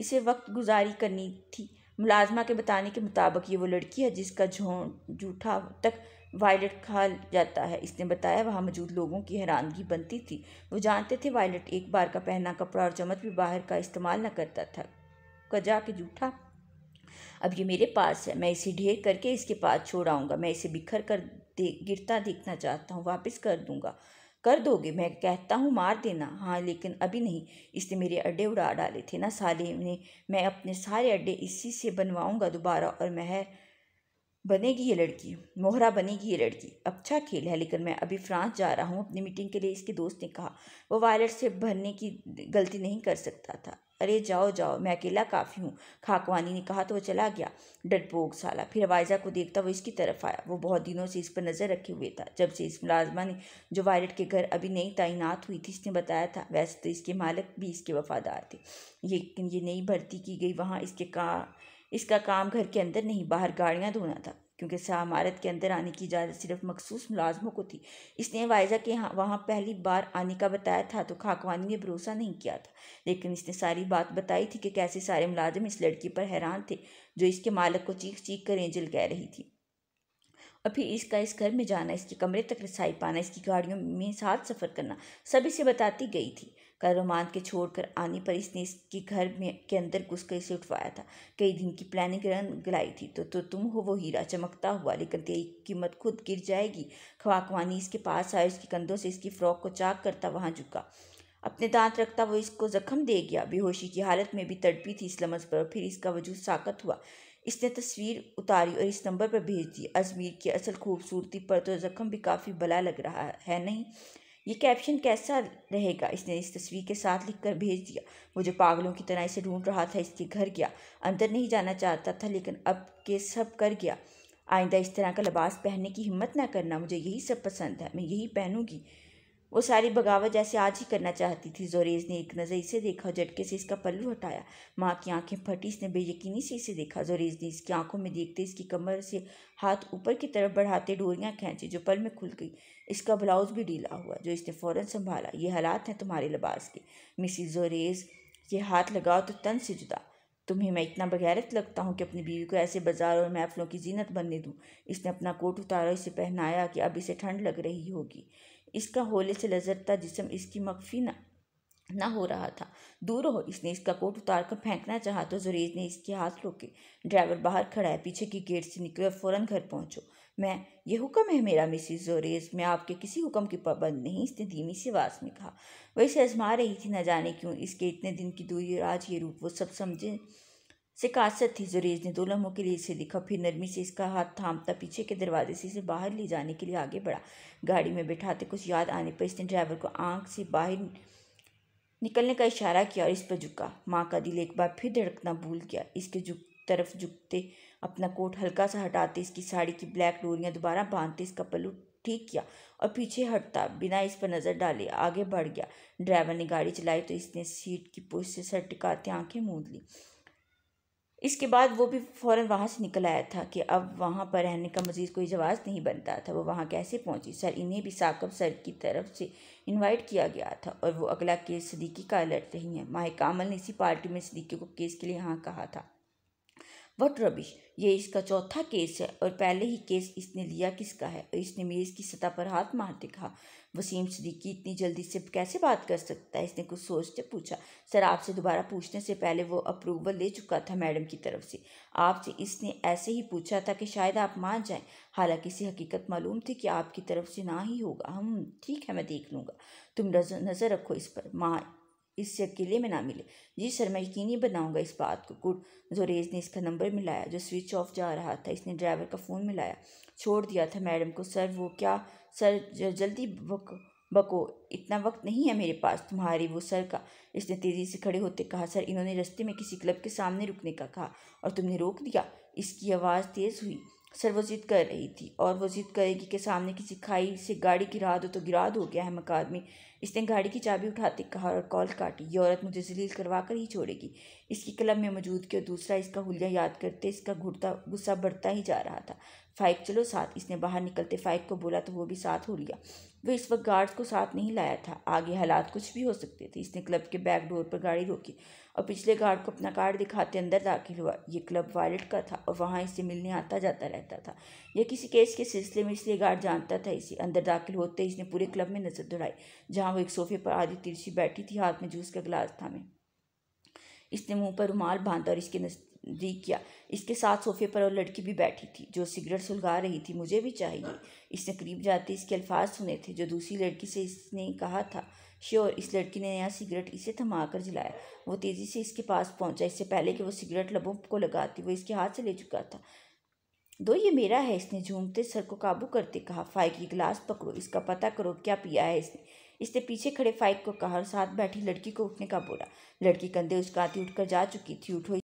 इसे वक्त गुजारी करनी थी मुलाजमा के बताने के मुताबिक ये वो लड़की है जिसका झों जूठा तक वायलट खा जाता है इसने बताया वहाँ मौजूद लोगों की हैरानगी बनती थी वो जानते थे वायलट एक बार का पहना कपड़ा और चमक भी बाहर का इस्तेमाल न करता था कजा के जूठा अब ये मेरे पास है मैं इसे ढेर करके इसके पास छोड़ आऊँगा मैं इसे बिखर कर दे गिरता देखना चाहता हूँ वापस कर दूँगा कर दोगे मैं कहता हूँ मार देना हाँ लेकिन अभी नहीं इसने मेरे अड्डे उड़ा डाले थे ना साले ने मैं अपने सारे अड्डे इसी से बनवाऊँगा दोबारा और महर बनेगी ये लड़की मोहरा बनेगी ये लड़की अच्छा खेल है लेकिन मैं अभी फ्रांस जा रहा हूँ अपनी मीटिंग के लिए इसके दोस्त ने कहा वो वायलट से भरने की गलती नहीं कर सकता था अरे जाओ जाओ मैं अकेला काफ़ी हूँ खाकवानी ने कहा तो वो चला गया डरपोक साला फिर वायजा को देखता वो इसकी तरफ आया वो बहुत दिनों से इस पर नज़र रखे हुए था जब से इस मुलाजमा ने जो वायलट के घर अभी नई तैनात हुई थी इसने बताया था वैसे तो इसके मालिक भी इसके वफादार थे लेकिन ये नई भर्ती की गई वहाँ इसके का इसका काम घर के अंदर नहीं बाहर गाड़ियाँ धोना था क्योंकि शाह इमारत के अंदर आने की इजाज़त सिर्फ मखसूस मुलाजमों को थी इसने वायजा के यहाँ वहाँ पहली बार आने का बताया था तो खाकवानी ने भरोसा नहीं किया था लेकिन इसने सारी बात बताई थी कि कैसे सारे मुलाजम इस लड़की पर हैरान थे जो इसके मालक को चीख चीख कर एंजल कह रही थी और फिर इसका इस घर में जाना इसके कमरे तक रसाई पाना इसकी गाड़ियों में साथ सफ़र करना सब इसे बताती गई थी रोमान के छोड़कर आने पर इसने इसके घर में के अंदर घुसकर इसे उठवाया था कई दिन की प्लानिंग रंग गलाई थी तो, तो तुम हो वो हीरा चमकता हुआ लेकिन तेरी कीमत खुद गिर जाएगी खवाकवानी इसके पास आए उसकी कंधों से इसकी फ्रॉक को चाक करता वहाँ झुका अपने दांत रखता वो इसको जख्म दे गया बेहोशी की हालत में भी तड़पी थी इस लमज पर फिर इसका वजूद साकत हुआ इसने तस्वीर उतारी और इस नंबर पर भेज दी अजमेर की असल खूबसूरती पर तो जख्म भी काफ़ी भला लग रहा है नहीं ये कैप्शन कैसा रहेगा इसने इस तस्वीर के साथ लिख कर भेज दिया वो जो पागलों की तरह इसे ढूंढ रहा था इसके घर गया अंदर नहीं जाना चाहता था लेकिन अब के सब कर गया आइंदा इस तरह का लिबास पहनने की हिम्मत ना करना मुझे यही सब पसंद है मैं यही पहनूंगी वो सारी बगावत जैसे आज ही करना चाहती थी जोरेज ने एक नज़र इसे देखा झटके से इसका पल्लू हटाया माँ की आंखें फटी इसने बेयकीनी से इसे देखा जोरेज ने इसकी आंखों में देखते इसकी कमर से हाथ ऊपर की तरफ बढ़ाते डोरियाँ खींची जो पल में खुल गई इसका ब्लाउज भी ढीला हुआ जो इसने फ़ौरन संभाला ये हालात हैं तुम्हारे लिबास के मिसिज जोरेज ये हाथ लगाओ तो तन से जुदा तुम्हें मैं इतना बगैरत लगता हूँ कि अपनी बीवी को ऐसे बाजार और महफलों की जीनत बनने दूँ इसने अपना कोट उतारा इसे पहनाया कि अब इसे ठंड लग रही होगी इसका होले से लजरता जिसम इसकी मख्फी ना ना हो रहा था दूर हो इसने इसका कोट उतार कर फेंकना चाहा तो जुरेज ने इसके हाथ रोके ड्राइवर बाहर खड़ा है पीछे की गेट से निकले और फ़ौरन घर पहुँचो मैं ये हुक्म है मेरा मिसिस जोरेज मैं आपके किसी हुक्म की पाबंद नहीं इसने धीमी सी आवाज़ में कहा वैसे इसे आजमा रही थी न जाने क्यों इसके इतने दिन की दूरी और आज ये रूप वो सब समझे से कासत थी जोरेज ने दो लम्हों के लिए इसे दिखा फिर नरमी से इसका हाथ थामता पीछे के दरवाजे से इसे बाहर ले जाने के लिए आगे बढ़ा गाड़ी में बैठाते कुछ याद आने पर इसने ड्राइवर को आंख से बाहर निकलने का इशारा किया और इस पर झुका माँ का दिल एक बार फिर धड़कना भूल गया इसके झुक तरफ झुकते अपना कोट हल्का सा हटाते इसकी साड़ी की ब्लैक डोरियाँ दोबारा बांधते इसका पल्लू ठीक किया और पीछे हटता बिना इस पर नज़र डाले आगे बढ़ गया ड्राइवर ने गाड़ी चलाई तो इसने सीट की पुश से सर टिकाते आंखें मूंद ली इसके बाद वो भी फ़ौर वहाँ से निकल आया था कि अब वहाँ पर रहने का मजीद कोई जवाब नहीं बनता था वो वहाँ कैसे पहुँची सर इन्हें भी साकब सर की तरफ से इनवाइट किया गया था और वो अगला केस सदीकी का अलर्ट रही है माह कामल ने इसी पार्टी में सदीकी को केस के लिए यहाँ कहा था वट रबिश ये इसका चौथा केस है और पहले ही केस इसने लिया किसका है और इसने मेज़ की सतह पर हाथ मारते कहा वसीम सदीकी इतनी जल्दी से कैसे बात कर सकता है इसने कुछ सोचते पूछा सर आपसे दोबारा पूछने से पहले वो अप्रूवल ले चुका था मैडम की तरफ से आपसे इसने ऐसे ही पूछा था कि शायद आप मान जाएं हालांकि इसे हकीकत मालूम थी कि आपकी तरफ से ना ही होगा हम हम्म, ठीक है मैं देख लूँगा तुम नज़र रखो इस पर माँ इससे अकेले में ना मिले जी सर मैं यकीनी बनाऊंगा इस बात को गुड जोरेज ने इसका नंबर मिलाया जो स्विच ऑफ जा रहा था इसने ड्राइवर का फ़ोन मिलाया छोड़ दिया था मैडम को सर वो क्या सर जल्दी बको बको इतना वक्त नहीं है मेरे पास तुम्हारी वो सर का इसने तेज़ी से खड़े होते कहा सर इन्होंने रस्ते में किसी क्लब के सामने रुकने का कहा और तुमने रोक दिया इसकी आवाज़ तेज़ हुई सर वो जिद कर रही थी और वो जिद करेगी कि सामने किसी खाई से गाड़ी गिरा दो तो गिरा दो गया है मकादमी इसने गाड़ी की चाबी उठाते कहा और कॉल काटी ये औरत मुझे जलील करवा कर ही छोड़ेगी इसकी कलम में मौजूद के और दूसरा इसका हुलिया याद करते इसका घुटता गुस्सा बढ़ता ही जा रहा था फाइक चलो साथ इसने बाहर निकलते फाइक को बोला तो वो भी साथ हो लिया वे इस वक्त गार्ड्स को साथ नहीं लाया था आगे हालात कुछ भी हो सकते थे इसने क्लब के बैक डोर पर गाड़ी रोकी और पिछले गार्ड को अपना कार्ड दिखाते अंदर दाखिल हुआ ये क्लब वॉलेट का था और वहाँ इसे मिलने आता जाता रहता था यह किसी केस के सिलसिले में इसलिए गार्ड जानता था इसे अंदर दाखिल होते इसने पूरे क्लब में नजर दौड़ाई जहाँ वो एक सोफे पर आधी तिरछी बैठी थी हाथ में जूस का गिलास थामे इसने मुंह पर रुमाल बांधा और इसके दी किया इसके साथ सोफे पर और लड़की भी बैठी थी जो सिगरेट सुलगा रही थी मुझे भी चाहिए इसने करीब जाते इसके अल्फाज सुने थे जो दूसरी लड़की से इसने कहा था श्योर इस लड़की ने नया सिगरेट इसे थमा कर जलाया वो तेज़ी से इसके पास पहुंचा इससे पहले कि वो सिगरेट लबों को लगाती वो इसके हाथ से ले चुका था दो ये मेरा है इसने झूमते सर को काबू करते कहा फाइक की गिलास पकड़ो इसका पता करो क्या पिया है इसने इसने पीछे खड़े फाइक को कहा और साथ बैठी लड़की को उठने का बोला लड़की कंधे उचकाती उठकर जा चुकी थी उठो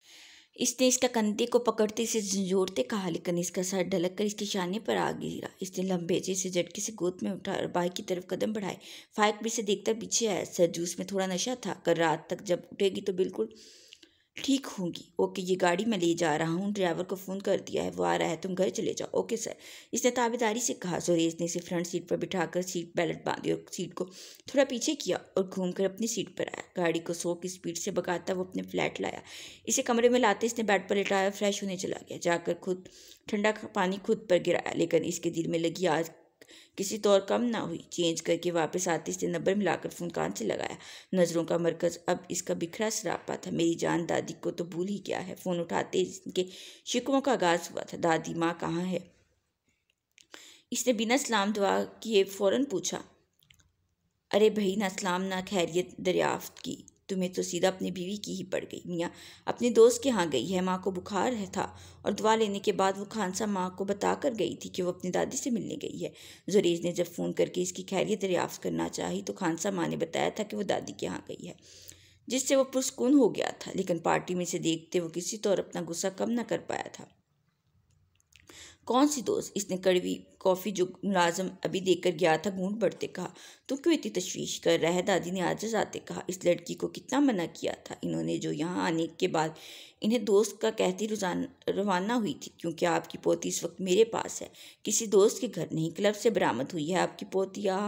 इसने इसका कंधे को पकड़ते से झंझोड़ते कहा लेकिन इसका सर ढलक कर इसके शाने पर आ गिरा इसने लंबेजे से झटके से गोद में उठा और बाइक की तरफ कदम बढ़ाए फाइक भी से देखता पीछे आया सर जूस में थोड़ा नशा था कल रात तक जब उठेगी तो बिल्कुल ठीक होंगी ओके ये गाड़ी मैं ले जा रहा हूँ ड्राइवर को फ़ोन कर दिया है वो आ रहा है तुम घर चले जाओ ओके सर इसने ताबेदारी से कहा सुरेश ने इसे फ्रंट सीट पर बिठाकर सीट बेल्ट बांधी और सीट को थोड़ा पीछे किया और घूमकर अपनी सीट पर आया गाड़ी को सो की स्पीड से बगाता वो अपने फ्लैट लाया इसे कमरे में लाते इसने बेड पर लेटाया फ्रेश होने चला गया जाकर खुद ठंडा पानी खुद पर गिराया लेकिन इसके दिल में लगी आज किसी तौर कम ना हुई चेंज करके वापस आते इसने नंबर मिलाकर फ़ोन कान से लगाया नज़रों का मरकज़ अब इसका बिखरा सरापा था मेरी जान दादी को तो भूल ही गया है फ़ोन उठाते इनके शिकवों का आगाज़ हुआ था दादी माँ कहाँ है इसने बिना सलाम दुआ किए फ़ौरन पूछा अरे भाई ना सलाम ना खैरियत दरियाफ्त की तुम्हें तो सीधा अपनी बीवी की ही पड़ गई मियाँ अपने दोस्त के यहाँ गई है माँ को बुखार है था और दुआ लेने के बाद वो खानसा माँ को बता कर गई थी कि वो अपनी दादी से मिलने गई है जुरीज ने जब फ़ोन करके इसकी खैरियत दरियाफ्त करना चाही तो खानसा माँ ने बताया था कि वो दादी के यहाँ गई है जिससे वो पुरस्कून हो गया था लेकिन पार्टी में से देखते वो किसी तौर अपना गुस्सा कम ना कर पाया था कौन सी दोस्त इसने कड़वी कॉफ़ी जो मुलाजम अभी देकर गया था घूट बढ़ते कहा तुम क्यों इतनी तशवीश कर रहे है दादी ने आज आते कहा इस लड़की को कितना मना किया था इन्होंने जो यहाँ आने के बाद इन्हें दोस्त का कहती रुझान रवाना हुई थी क्योंकि आपकी पोती इस वक्त मेरे पास है किसी दोस्त के घर नहीं क्लब से बरामद हुई है आपकी पोती आ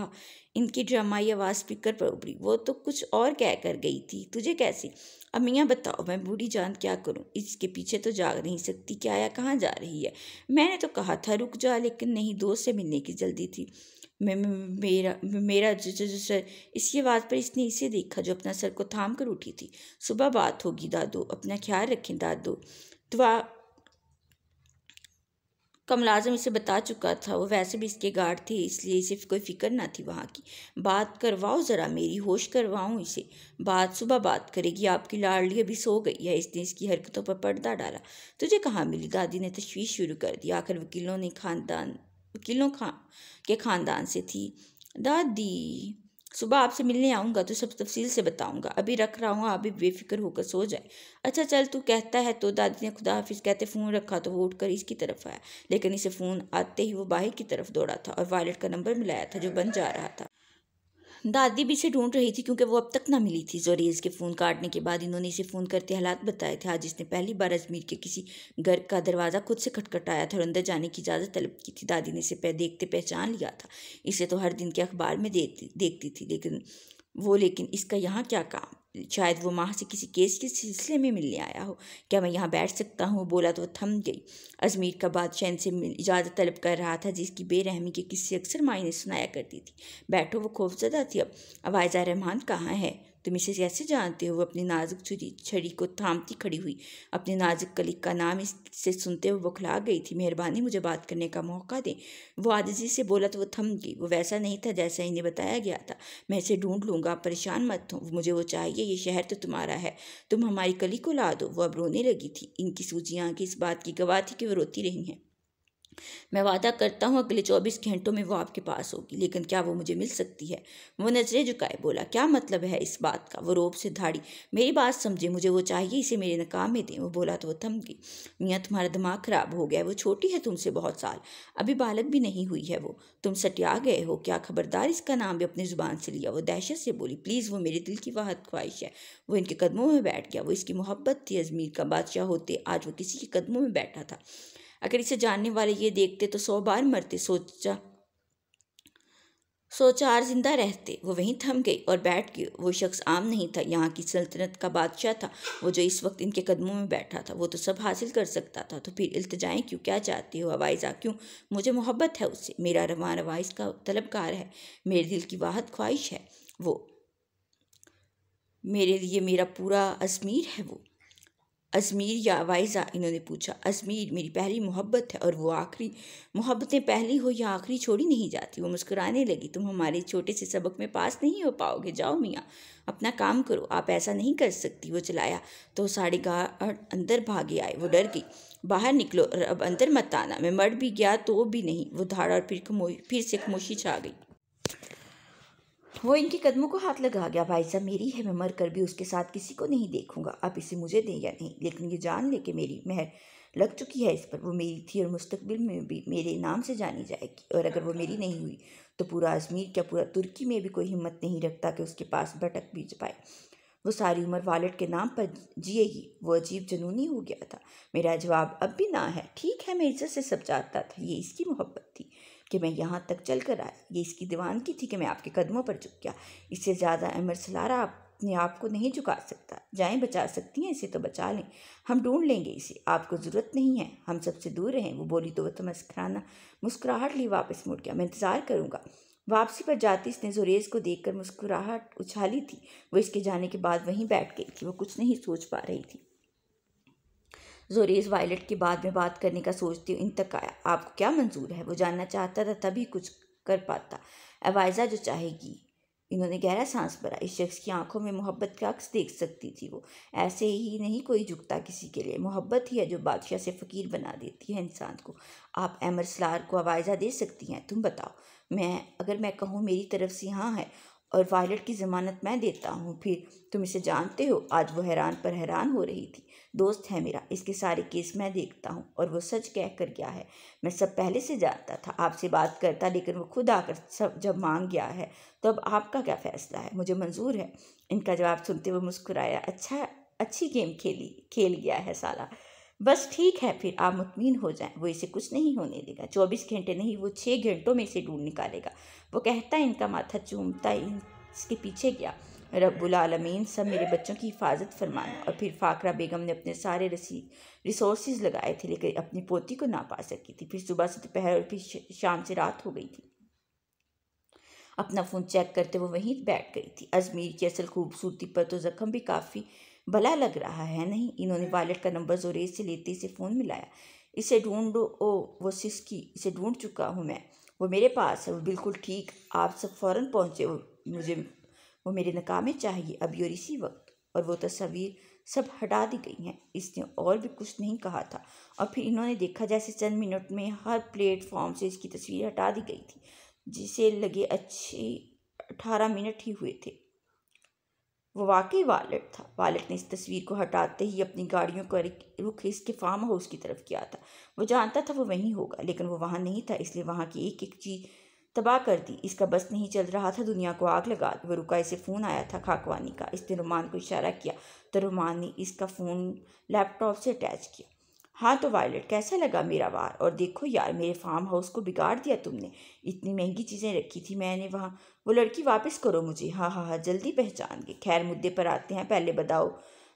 इनकी ड्रामाई आवाज़ स्पीकर पर उभरी वो तो कुछ और कह कर गई थी तुझे कैसे अब मियाँ बताओ मैं बूढ़ी जान क्या करूँ इसके पीछे तो जाग नहीं सकती क्या आया कहाँ जा रही है मैंने तो कहा था रुक जा लेकिन नहीं दोस्त से मिलने की जल्दी थी मे, मेरा मेरा ज, सर इसकी आवाज़ पर इसने इसे देखा जो अपना सर को थाम कर उठी थी सुबह बात होगी दादो अपना ख्याल रखें दादो कमलाजम इसे बता चुका था वो वैसे भी इसके गार्ड थे इसलिए इसे कोई फिक्र ना थी वहाँ की बात करवाओ ज़रा मेरी होश करवाऊँ इसे बात सुबह बात करेगी आपकी लाडली अभी सो गई है इसने इसकी हरकतों पर पर्दा डाला तुझे कहाँ मिली दादी ने तशवीश शुरू कर दी आखिर वकीलों ने खानदान वकीलों खा के ख़ानदान से थी दादी सुबह आपसे मिलने आऊँगा तो सब तफसील से बताऊँगा अभी रख रहा हूँ आप भी बेफिक्र होकर सो जाए अच्छा चल तू कहता है तो दादी ने खुदा हाफिज कहते फ़ोन रखा तो वो उठकर इसकी तरफ आया लेकिन इसे फ़ोन आते ही वो बाहर की तरफ दौड़ा था और वॉलेट का नंबर मिलाया था जो बन जा रहा था दादी भी इसे ढूंढ रही थी क्योंकि वो अब तक ना मिली थी जोरेज के फ़ोन काटने के बाद इन्होंने इसे फ़ोन करते हालात बताए थे आज इसने पहली बार अजमेर के किसी घर का दरवाज़ा खुद से खटखटाया था और अंदर जाने की इजाज़त तलब की थी दादी ने इसे देखते पहचान लिया था इसे तो हर दिन के अखबार में देखती देखती थी लेकिन वो लेकिन इसका यहाँ क्या काम शायद वो माँ से किसी केस के सिलसिले में मिलने आया हो क्या मैं यहाँ बैठ सकता हूँ बोला तो थम गई अजमेर का बादशाह इनसे इजाज़त तलब कर रहा था जिसकी बेरहमी के किस्से अक्सर माँ ने सुनाया करती थी बैठो वो खौफजदा थी अब अब आयजा रहमान कहाँ है तुम इसे कैसे जानते हो वो अपनी नाजुक छुरी छड़ी को थामती खड़ी हुई अपने नाजुक कलिक का नाम इससे सुनते हुए बुखला गई थी मेहरबानी मुझे बात करने का मौका दें वो आदजी से बोला तो वो थम गई वो वैसा नहीं था जैसा इन्हें बताया गया था मैं इसे ढूंढ लूँगा परेशान मत हो मुझे वो चाहिए ये शहर तो तुम्हारा है तुम हमारी कली को ला दो वो अब रोने लगी थी इनकी सूझियाँ आँखें इस बात की गवाह थी कि वो रोती रही हैं मैं वादा करता हूँ अगले चौबीस घंटों में वो आपके पास होगी लेकिन क्या वो मुझे मिल सकती है वो नजरे झुकाए बोला क्या मतलब है इस बात का वो रोब से धाड़ी मेरी बात समझे मुझे वो चाहिए इसे मेरे नकाम में दें वो बोला तो वो थम गई मियाँ तुम्हारा दिमाग ख़राब हो गया वो छोटी है तुमसे बहुत साल अभी बालक भी नहीं हुई है वो तुम सटिया गए हो क्या खबरदार इसका नाम भी अपनी ज़ुबान से लिया वो दहशत से बोली प्लीज़ वो मेरे दिल की वाहत ख्वाहिश है वो इनके कदमों में बैठ गया वो इसकी मोहब्बत थी अजमीर का बादशाह होते आज वो किसी के कदमों में बैठा था अगर इसे जानने वाले ये देखते तो सौ बार मरते सोचा सो चार जिंदा रहते वो वहीं थम गए और बैठ गए वो शख्स आम नहीं था यहाँ की सल्तनत का बादशाह था वो जो इस वक्त इनके कदमों में बैठा था वो तो सब हासिल कर सकता था तो फिर इल्तजाएं क्यों क्या चाहती हो आ क्यों मुझे मोहब्बत है उससे मेरा रवान रवा का तलबकार है मेरे दिल की वाहत ख्वाहिश है वो मेरे लिए मेरा पूरा अजमीर है वो अजमीर या वाइजा इन्होंने पूछा अजमीर मेरी पहली मोहब्बत है और वो आखिरी मोहब्बतें पहली हो या आखिरी छोड़ी नहीं जाती वो मुस्कुराने लगी तुम हमारे छोटे से सबक में पास नहीं हो पाओगे जाओ मियाँ अपना काम करो आप ऐसा नहीं कर सकती वो चलाया तो साढ़े गार अंदर भागे आए वो डर गई बाहर निकलो और अब अंदर मत आना मैं मर भी गया तो भी नहीं वो धाड़ा और फिर खमो फिर से खमोशी छा गई वो इनके कदमों को हाथ लगा गया भाई साहब मेरी है मैं मर कर भी उसके साथ किसी को नहीं देखूंगा आप इसे मुझे दें या नहीं लेकिन ये जान ले कि मेरी मेहर लग चुकी है इस पर वो मेरी थी और मुस्तबिल में भी मेरे नाम से जानी जाएगी और अगर वो अच्छा। मेरी नहीं हुई तो पूरा अजमेर क्या पूरा तुर्की में भी कोई हिम्मत नहीं रखता कि उसके पास भटक भी पाए वो सारी उम्र वालेट के नाम पर जिएगी वो अजीब जनूनी हो गया था मेरा जवाब अब भी ना है ठीक है मैं इज्जत से सब जाता था ये इसकी मोहब्बत थी कि मैं यहाँ तक चल कर आया ये इसकी की थी कि मैं आपके कदमों पर झुक गया इससे ज़्यादा अमर सलारा अपने आप को नहीं झुका सकता जाएँ बचा सकती हैं इसे तो बचा लें हम ढूंढ लेंगे इसे आपको ज़रूरत नहीं है हम सबसे दूर रहें वो बोली तो वह तो मुस्कराना मुस्कुराहट ली वापस मुड़ गया मैं इंतज़ार करूँगा वापसी पर जाती इसने जोरेज को देखकर मुस्कुराहट उछाली थी वो इसके जाने के बाद वहीं बैठ गई थी वो कुछ नहीं सोच पा रही थी जोरेज़ वायलट की बाद में बात करने का सोचती हूँ इन तक आया आपको क्या मंजूर है वो जानना चाहता था तभी कुछ कर पाता एवाइजा जो चाहेगी इन्होंने गहरा सांस भरा इस शख्स की आंखों में मोहब्बत का अक्स देख सकती थी वो ऐसे ही नहीं कोई झुकता किसी के लिए मोहब्बत ही है जो बादशाह से फ़कीर बना देती है इंसान को आप एमर स्लार को आवाज़ा दे सकती हैं तुम बताओ मैं अगर मैं कहूँ मेरी तरफ से हाँ है और वायलट की ज़मानत मैं देता हूँ फिर तुम इसे जानते हो आज वो हैरान पर हैरान हो रही थी दोस्त है मेरा इसके सारे केस मैं देखता हूँ और वो सच कह कर गया है मैं सब पहले से जानता था आपसे बात करता लेकिन वो खुद आकर सब जब मांग गया है तो अब आपका क्या फैसला है मुझे मंजूर है इनका जवाब सुनते हुए मुस्कुराया अच्छा अच्छी गेम खेली खेल गया है साला बस ठीक है फिर आप मुतमिन हो जाएं वो इसे कुछ नहीं होने देगा चौबीस घंटे नहीं वो छः घंटों में इसे ढूंढ निकालेगा वो कहता है इनका माथा चूमता इसके पीछे गया रब्बुलमीन सब मेरे बच्चों की हिफाजत फरमाना और फिर फ़ाकरा बेगम ने अपने सारे रसी रिसोर्स लगाए थे लेकिन अपनी पोती को ना पा सकी थी फिर सुबह से दोपहर और फिर शाम से रात हो गई थी अपना फ़ोन चेक करते वो वहीं बैठ गई थी अजमेर की असल खूबसूरती पर तो ज़ख्म भी काफ़ी भला लग रहा है नहीं इन्होंने वालेट का नंबर जोरेज से लेते इसे फ़ोन मिलाया इसे ढूंढो ओ वो की इसे ढूंढ चुका हूँ मैं वो मेरे पास है वो बिल्कुल ठीक आप सब फ़ौर पहुँचे मुझे वो मेरे नकामे चाहिए अभी और इसी वक्त और वो तस्वीर सब हटा दी गई हैं इसने और भी कुछ नहीं कहा था और फिर इन्होंने देखा जैसे चंद मिनट में हर प्लेटफॉर्म से इसकी तस्वीर हटा दी गई थी जिसे लगे अच्छे अठारह मिनट ही हुए थे वो वाकई वालेट था वालेट ने इस तस्वीर को हटाते ही अपनी गाड़ियों का रुख इसके फार्म हाउस की तरफ किया था वो जानता था वो वहीं होगा लेकिन वो वहाँ नहीं था इसलिए वहाँ की एक एक चीज़ तबाह कर दी इसका बस नहीं चल रहा था दुनिया को आग लगा वो रुका इसे फ़ोन आया था खाकवानी का इसने रुमान को इशारा किया तो रुमान ने इसका फ़ोन लैपटॉप से अटैच किया हाँ तो वायलट कैसा लगा मेरा वार और देखो यार मेरे फार्म हाउस को बिगाड़ दिया तुमने इतनी महंगी चीज़ें रखी थी मैंने वहाँ वो लड़की वापस करो मुझे हाँ हाँ हाँ जल्दी पहचान गए खैर मुद्दे पर आते हैं पहले बताओ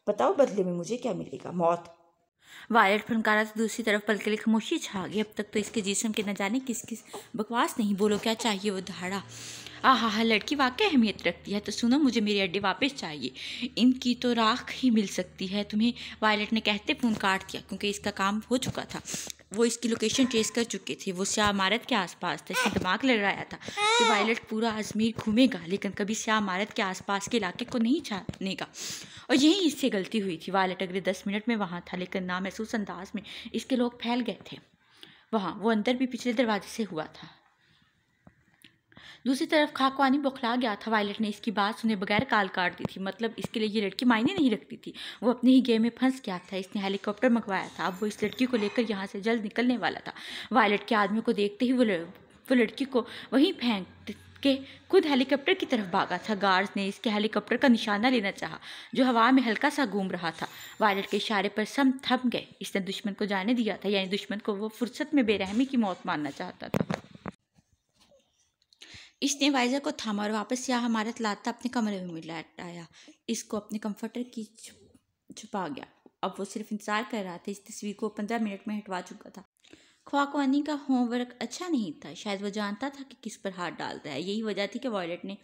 बताओ बदले में मुझे क्या मिलेगा मौत वायलट फनकारा तो दूसरी तरफ पल के लिए खामोशी छा गई अब तक तो इसके जिसम के न जाने किस किस बकवास नहीं बोलो क्या चाहिए वो धाड़ा हाँ हाँ लड़की वाकई अहमियत रखती है तो सुनो मुझे मेरी अड्डे वापस चाहिए इनकी तो राख ही मिल सकती है तुम्हें वायलट ने कहते फ़ोन काट दिया क्योंकि इसका काम हो चुका था वो इसकी लोकेशन ट्रेस कर चुके थे वो श्या इमारत के आसपास था इसका दिमाग लड़ाया था कि वायलट हाँ। पूरा अजमेर घूमेगा लेकिन कभी श्या इमारत के आसपास के इलाके को नहीं छानेगा और यही इससे गलती हुई थी वायलट अगले दस मिनट में वहाँ था लेकिन नामहसूस अंदाज में इसके लोग फैल गए थे वहाँ वो अंदर भी पिछले दरवाजे से हुआ था दूसरी तरफ खाकवानी बौखला गया था वायलट ने इसकी बात सुने बगैर काल काट दी थी मतलब इसके लिए ये लड़की मायने नहीं रखती थी वो अपने ही गेम में फंस गया था इसने हेलीकॉप्टर मंगवाया था अब वो इस लड़की को लेकर यहाँ से जल्द निकलने वाला था वायलट के आदमी को देखते ही वो वो लड़की को वहीं फेंक के खुद हेलीकॉप्टर की तरफ भागा था गार्ड्स ने इसके हेलीकॉप्टर का निशाना लेना चाहा जो हवा में हल्का सा घूम रहा था वायलट के इशारे पर सम थम गए इसने दुश्मन को जाने दिया था यानी दुश्मन को वो फुर्सत में बेरहमी की मौत मानना चाहता था इसने वाइजर को थामा और वापस यह हमारे लाता अपने कमरे में आया इसको अपने कंफर्टर की छुपा गया अब वो सिर्फ इंतज़ार कर रहा था इस तस्वीर को पंद्रह मिनट में हटवा चुका था ख्वाकवानी का होमवर्क अच्छा नहीं था शायद वो जानता था कि किस पर हाथ डालता है यही वजह थी कि वॉयलेट ने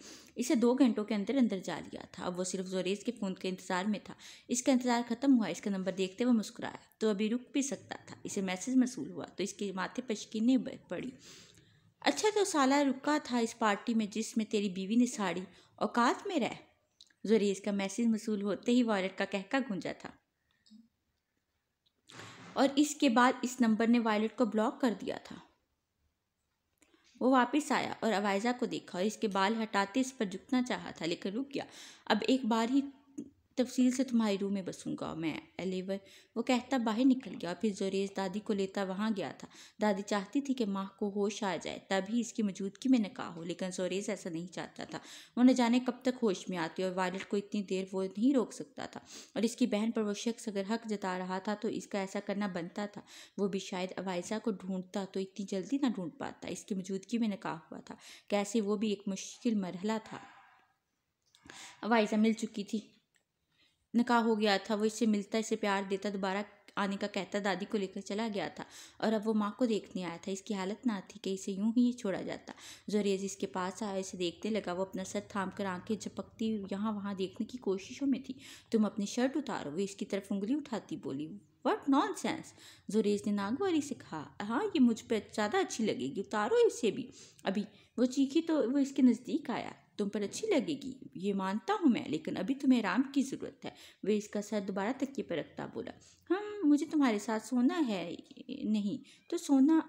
इसे दो घंटों के अंदर अंदर जा लिया था अब वो सिर्फ जोरेज के फ़ोन के इंतज़ार में था इसका इंतज़ार ख़त्म हुआ इसका नंबर देखते हुए मुस्कुराया तो अभी रुक भी सकता था इसे मैसेज मसूल हुआ तो इसके माथे पर शकीने पड़ी अच्छा तो साला रुका था इस पार्टी में जिसमें तेरी बीवी ने साड़ी औकात में रह जुरेज का मैसेज मसूल होते ही वॉलेट का कहका गूंजा था और इसके बाद इस नंबर ने वॉलेट को ब्लॉक कर दिया था वो वापस आया और अवायजा को देखा और इसके बाल हटाते इस पर झुकना चाहा था लेकिन रुक गया अब एक बार ही तफसील से तुम्हारी रूह में बसूंगा मैं अलेवर वो कहता बाहर निकल गया फिर जोरेज दादी को लेता वहाँ गया था दादी चाहती थी कि माँ को होश आ जाए तभी इसकी मौजूदगी में नका हो लेकिन जोरेज ऐसा नहीं चाहता था वो न जाने कब तक होश में आती और वायलट को इतनी देर वो नहीं रोक सकता था और इसकी बहन पर वो शख्स अगर हक जता रहा था तो इसका ऐसा करना बनता था वो भी शायद अवायजा को ढूंढता तो इतनी जल्दी ना ढूंढ पाता इसकी मौजूदगी में नका हुआ था कैसे वो भी एक मुश्किल मरहला था अवायजा मिल चुकी थी निकाह हो गया था वो इसे मिलता इसे प्यार देता दोबारा आने का कहता दादी को लेकर चला गया था और अब वो माँ को देखने आया था इसकी हालत ना थी कि इसे यूं ही छोड़ा जाता जोरेज इसके पास आया इसे देखने लगा वो अपना सर थाम कर आंखें झपकती यहाँ वहाँ देखने की कोशिशों में थी तुम अपनी शर्ट उतारो वो इसकी तरफ उंगली उठाती बोली वट नॉन सेंस जोरेज ने नागवारी से कहा हाँ ये मुझ पर ज़्यादा अच्छी लगेगी उतारो इसे भी अभी वो चीखी तो वो इसके नज़दीक आया तुम पर अच्छी लगेगी ये मानता हूँ मैं लेकिन अभी तुम्हें राम की ज़रूरत है वे इसका सर दोबारा तक पर रखता बोला हम मुझे तुम्हारे साथ सोना है नहीं तो सोना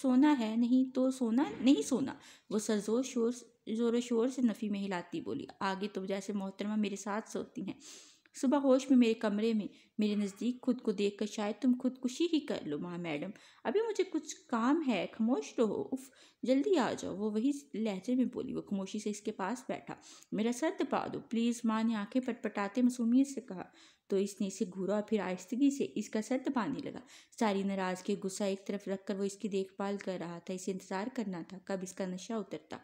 सोना है नहीं तो सोना नहीं सोना वो सर ज़ोर शोर जोर शोर से नफ़ी में हिलाती बोली आगे तुम तो जैसे मोहतरमा मेरे साथ सोती हैं सुबह होश में मेरे कमरे में मेरे नज़दीक खुद को देख कर शायद तुम खुदकुशी ही कर लो माँ मैडम अभी मुझे कुछ काम है खामोश रहो तो उफ जल्दी आ जाओ वो वही लहजे में बोली वो खामोशी से इसके पास बैठा मेरा सर दबा दो प्लीज़ माँ ने आंखें पटपटाते मसूमियत से कहा तो इसने इसे घूरा और फिर आहिस्तगी से इसका सर दबाने लगा सारी नाराज़गी गुस्सा एक तरफ रख कर वो इसकी देखभाल कर रहा था इसे इंतज़ार करना था कब इसका नशा उतरता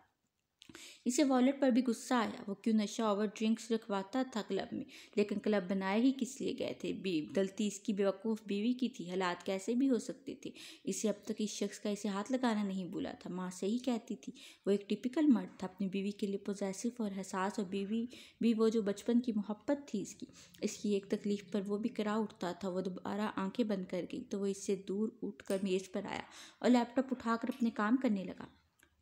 इसे वॉलेट पर भी गुस्सा आया वो क्यों नशा ओवर ड्रिंक्स रखवाता था क्लब में लेकिन क्लब बनाए ही किस लिए गए थे बी गलती इसकी बेवकूफ़ बीवी की थी हालात कैसे भी हो सकते थे इसे अब तक इस शख्स का इसे हाथ लगाना नहीं भूला था माँ से ही कहती थी वो एक टिपिकल मर्द था अपनी बीवी के लिए पोजेसिव और एहसास और बीवी भी वो जो बचपन की मोहब्बत थी इसकी इसकी एक तकलीफ पर वो भी करा उठता था वो दोबारा आंखें बंद कर गई तो वो इससे दूर उठ कर मेज़ पर आया और लैपटॉप उठाकर अपने काम करने लगा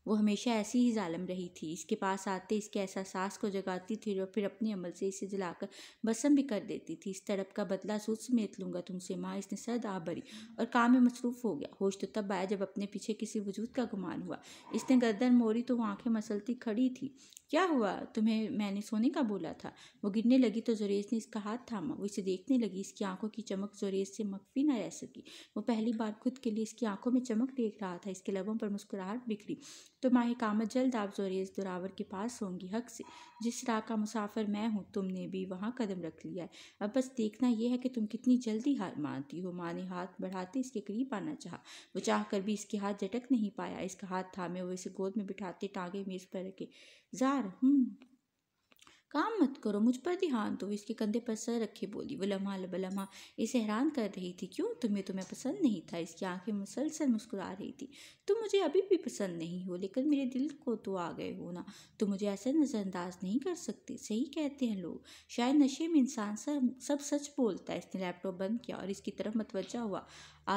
वो हमेशा ऐसी ही ालम रही थी इसके पास आते इसके एहसास को जगाती थी और फिर अपने अमल से इसे जलाकर बसम भी कर देती थी इस तड़प का बदला सूद समेत लूँगा तुमसे माँ इसने सर्द आ भरी और काम में मसरूफ़ हो गया होश तो तब आया जब अपने पीछे किसी वजूद का गुमान हुआ इसने गर्दन मोरी तो वो आँखें मसलती खड़ी थी क्या हुआ तुम्हें मैंने सोने का बोला था वो गिरने लगी तो जोरेज ने इसका हाथ थामा वो इसे देखने लगी इसकी आंखों की चमक जोरेज़ से मकफी ना रह सकी वो पहली बार खुद के लिए इसकी आंखों में चमक देख रहा था इसके लबों पर मुस्कुराहट बिखरी तो काम जल्द आप जोरेज दुरावर के पास होंगी हक से जिस राह का मुसाफिर मैं हूँ तुमने भी वहाँ कदम रख लिया है अब बस देखना यह है कि तुम कितनी जल्दी हार मानती हो माँ ने हाथ बढ़ाते इसके करीब आना चाहा वो चाह कर भी इसके हाथ झटक नहीं पाया इसका हाथ थामे वो इसे गोद में बिठाते टांगे मेज़ पर रखे जार हम्म काम मत करो मुझ पर ध्यान दो इसके कंधे पर सर रखे बोली वो लम्हा लम्हा इसे हैरान कर रही थी क्यों तुम्हें तुम्हें पसंद नहीं था इसकी आंखें मुसलसल मुस्कुरा रही थी तुम मुझे अभी भी पसंद नहीं हो लेकिन मेरे दिल को तो आ गए हो ना तुम मुझे ऐसे नज़रअंदाज नहीं कर सकते सही कहते हैं लोग शायद नशे में इंसान सर सब सच बोलता है इसने लैपटॉप बंद किया और इसकी तरफ मतवजा हुआ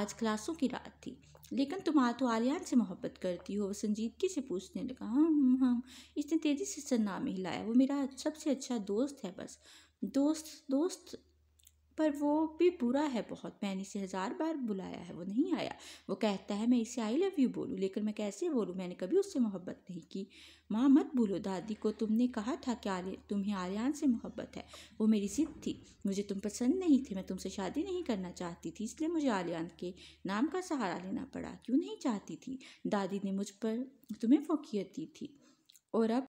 आज क्लासों की रात थी लेकिन तुम आ तो आलियान से मोहब्बत करती हो वह संजीदगी से पूछने लगा हम हाँ, हम हाँ, हाँ, इसने तेज़ी से सन्ना में हिलाया वो मेरा सबसे अच्छा दोस्त है बस दोस्त दोस्त पर वो भी बुरा है बहुत मैंने इसे हज़ार बार बुलाया है वो नहीं आया वो कहता है मैं इसे आई लव यू बोलूँ लेकिन मैं कैसे बोलूँ मैंने कभी उससे मोहब्बत नहीं की माँ मत भूलो दादी को तुमने कहा था कि आले तुम्हें आलियान से मोहब्बत है वो मेरी जिद थी मुझे तुम पसंद नहीं थे मैं तुमसे शादी नहीं करना चाहती थी इसलिए मुझे आलियान के नाम का सहारा लेना पड़ा क्यों नहीं चाहती थी दादी ने मुझ पर तुम्हें फोकियत दी थी और अब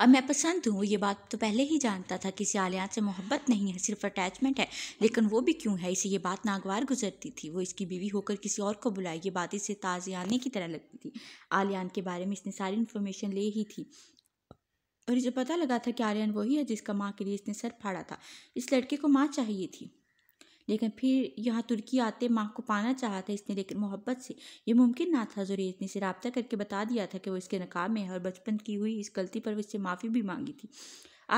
अब मैं पसंद हूँ ये बात तो पहले ही जानता था कि सियालियान से मोहब्बत नहीं है सिर्फ अटैचमेंट है लेकिन वो भी क्यों है इसे ये बात नागवार गुजरती थी वो इसकी बीवी होकर किसी और को बुलाई ये बात इसे ताजियाने की तरह लगती थी आलियान के बारे में इसने सारी इन्फॉर्मेशन ले ही थी और इसे पता लगा था कि आर्यन वही है जिसका माँ के लिए इसने सर फाड़ा था इस लड़के को माँ चाहिए थी लेकिन फिर यहाँ तुर्की आते माँ को पाना चाहा था इसने लेकिन मोहब्बत से यह मुमकिन ना था जोरी ने से रबता करके बता दिया था कि वो इसके नकाब में है और बचपन की हुई इस गलती पर उससे माफ़ी भी मांगी थी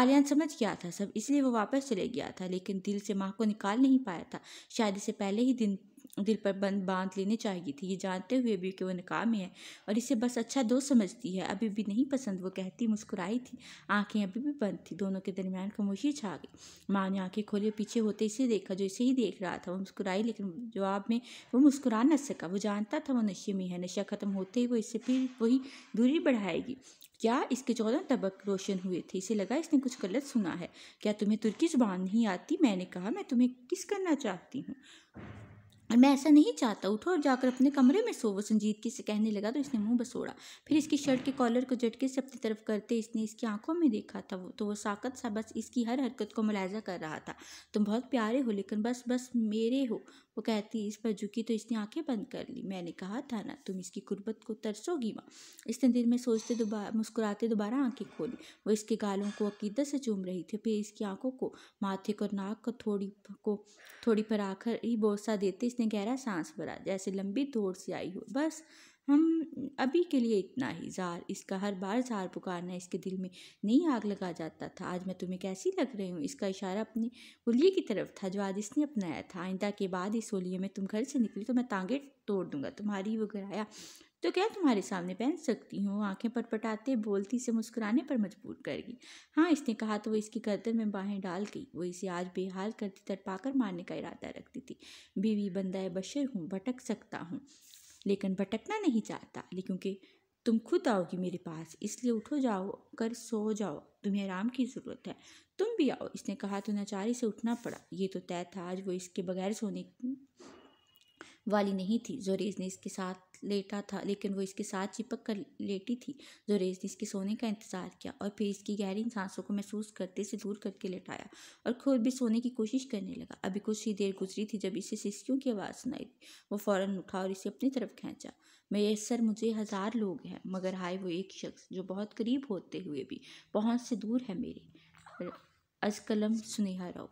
आलियान समझ गया था सब इसलिए वो वापस चले गया था लेकिन दिल से माँ को निकाल नहीं पाया था शायद इसे पहले ही दिन दिल पर बंद बांध लेनी चाहिए थी ये जानते हुए भी कि वो नकाम है और इसे बस अच्छा दोस्त समझती है अभी भी नहीं पसंद वो कहती मुस्कुराई थी आंखें अभी भी बंद थी दोनों के दरमियान खामोशी छा गई माँ ने आंखें खोले पीछे होते इसे देखा जो इसे ही देख रहा था वो मुस्कुराई लेकिन जवाब में वो मुस्कुरा न सका वो जानता था वो नशे में है नशा ख़त्म होते ही वो इससे फिर वही दूरी बढ़ाएगी क्या इसके चौदह तबक रोशन हुए थे इसे लगा इसने कुछ गलत सुना है क्या तुम्हें तुर्की ज़ुबान नहीं आती मैंने कहा मैं तुम्हें किस करना चाहती हूँ मैं ऐसा नहीं चाहता उठो और जाकर अपने कमरे में सो वो संजीदगी से कहने लगा तो इसने मुंह बसोड़ा फिर इसकी शर्ट के कॉलर को झटके से अपनी तरफ करते इसने इसकी आंखों में देखा था वो तो वो साकत सा बस इसकी हर हरकत को मुलायजा कर रहा था तुम बहुत प्यारे हो लेकिन बस बस मेरे हो वो कहती इस पर झुकी तो इसने आंखें बंद कर ली मैंने कहा था ना तुम इसकी गुर्बत को तरसोगी माँ इसने दिल में सोचते दोबारा मुस्कुराते दोबारा आंखें खोली वो इसके गालों को अकीदत से चूम रही थी फिर इसकी आंखों को माथे को नाक को थोड़ी को थोड़ी पर आकर ही बोसा देते इसने गहरा सांस भरा जैसे लंबी दौड़ से आई हो बस हम अभी के लिए इतना ही जार इसका हर बार जार पुकारना इसके दिल में नई आग लगा जाता था आज मैं तुम्हें कैसी लग रही हूँ इसका इशारा अपने होलिये की तरफ था जो आज इसने अपनाया था आइंदा के बाद इस होलिये में तुम घर से निकली तो मैं तांगे तोड़ दूंगा तुम्हारी वो गिराया तो क्या तुम्हारे सामने पहन सकती हूँ आंखें पटपटाते बोलती से मुस्कुराने पर मजबूर करेगी हाँ इसने कहा तो वो इसकी गर्दन में बाहें डाल गई वो इसे आज बेहाल करती तड़पाकर मारने का इरादा रखती थी बीवी बंदा बशर हूँ भटक सकता हूँ लेकिन भटकना नहीं चाहता लेकिन कि तुम खुद आओगी मेरे पास इसलिए उठो जाओ कर सो जाओ तुम्हें आराम की ज़रूरत है तुम भी आओ इसने कहा तो नचारी से उठना पड़ा ये तो तय था आज वो इसके बगैर सोने वाली नहीं थी जोरेज ने इसके साथ लेटा था लेकिन वो इसके साथ चिपक कर लेटी थी जोरेज ने इसके सोने का इंतज़ार किया और फिर इसकी गहरी सांसों को महसूस करते से दूर करके लेटाया और खुद भी सोने की कोशिश करने लगा अभी कुछ ही देर गुजरी थी जब इसे सिसकियों की आवाज़ सुनाई थी वो फ़ौरन उठा और इसे अपनी तरफ खींचा मेरे सर मुझे हज़ार लोग हैं मगर हाय वो एक शख्स जो बहुत करीब होते हुए भी बहुत से दूर है मेरे अजकलम सुनेहा राउ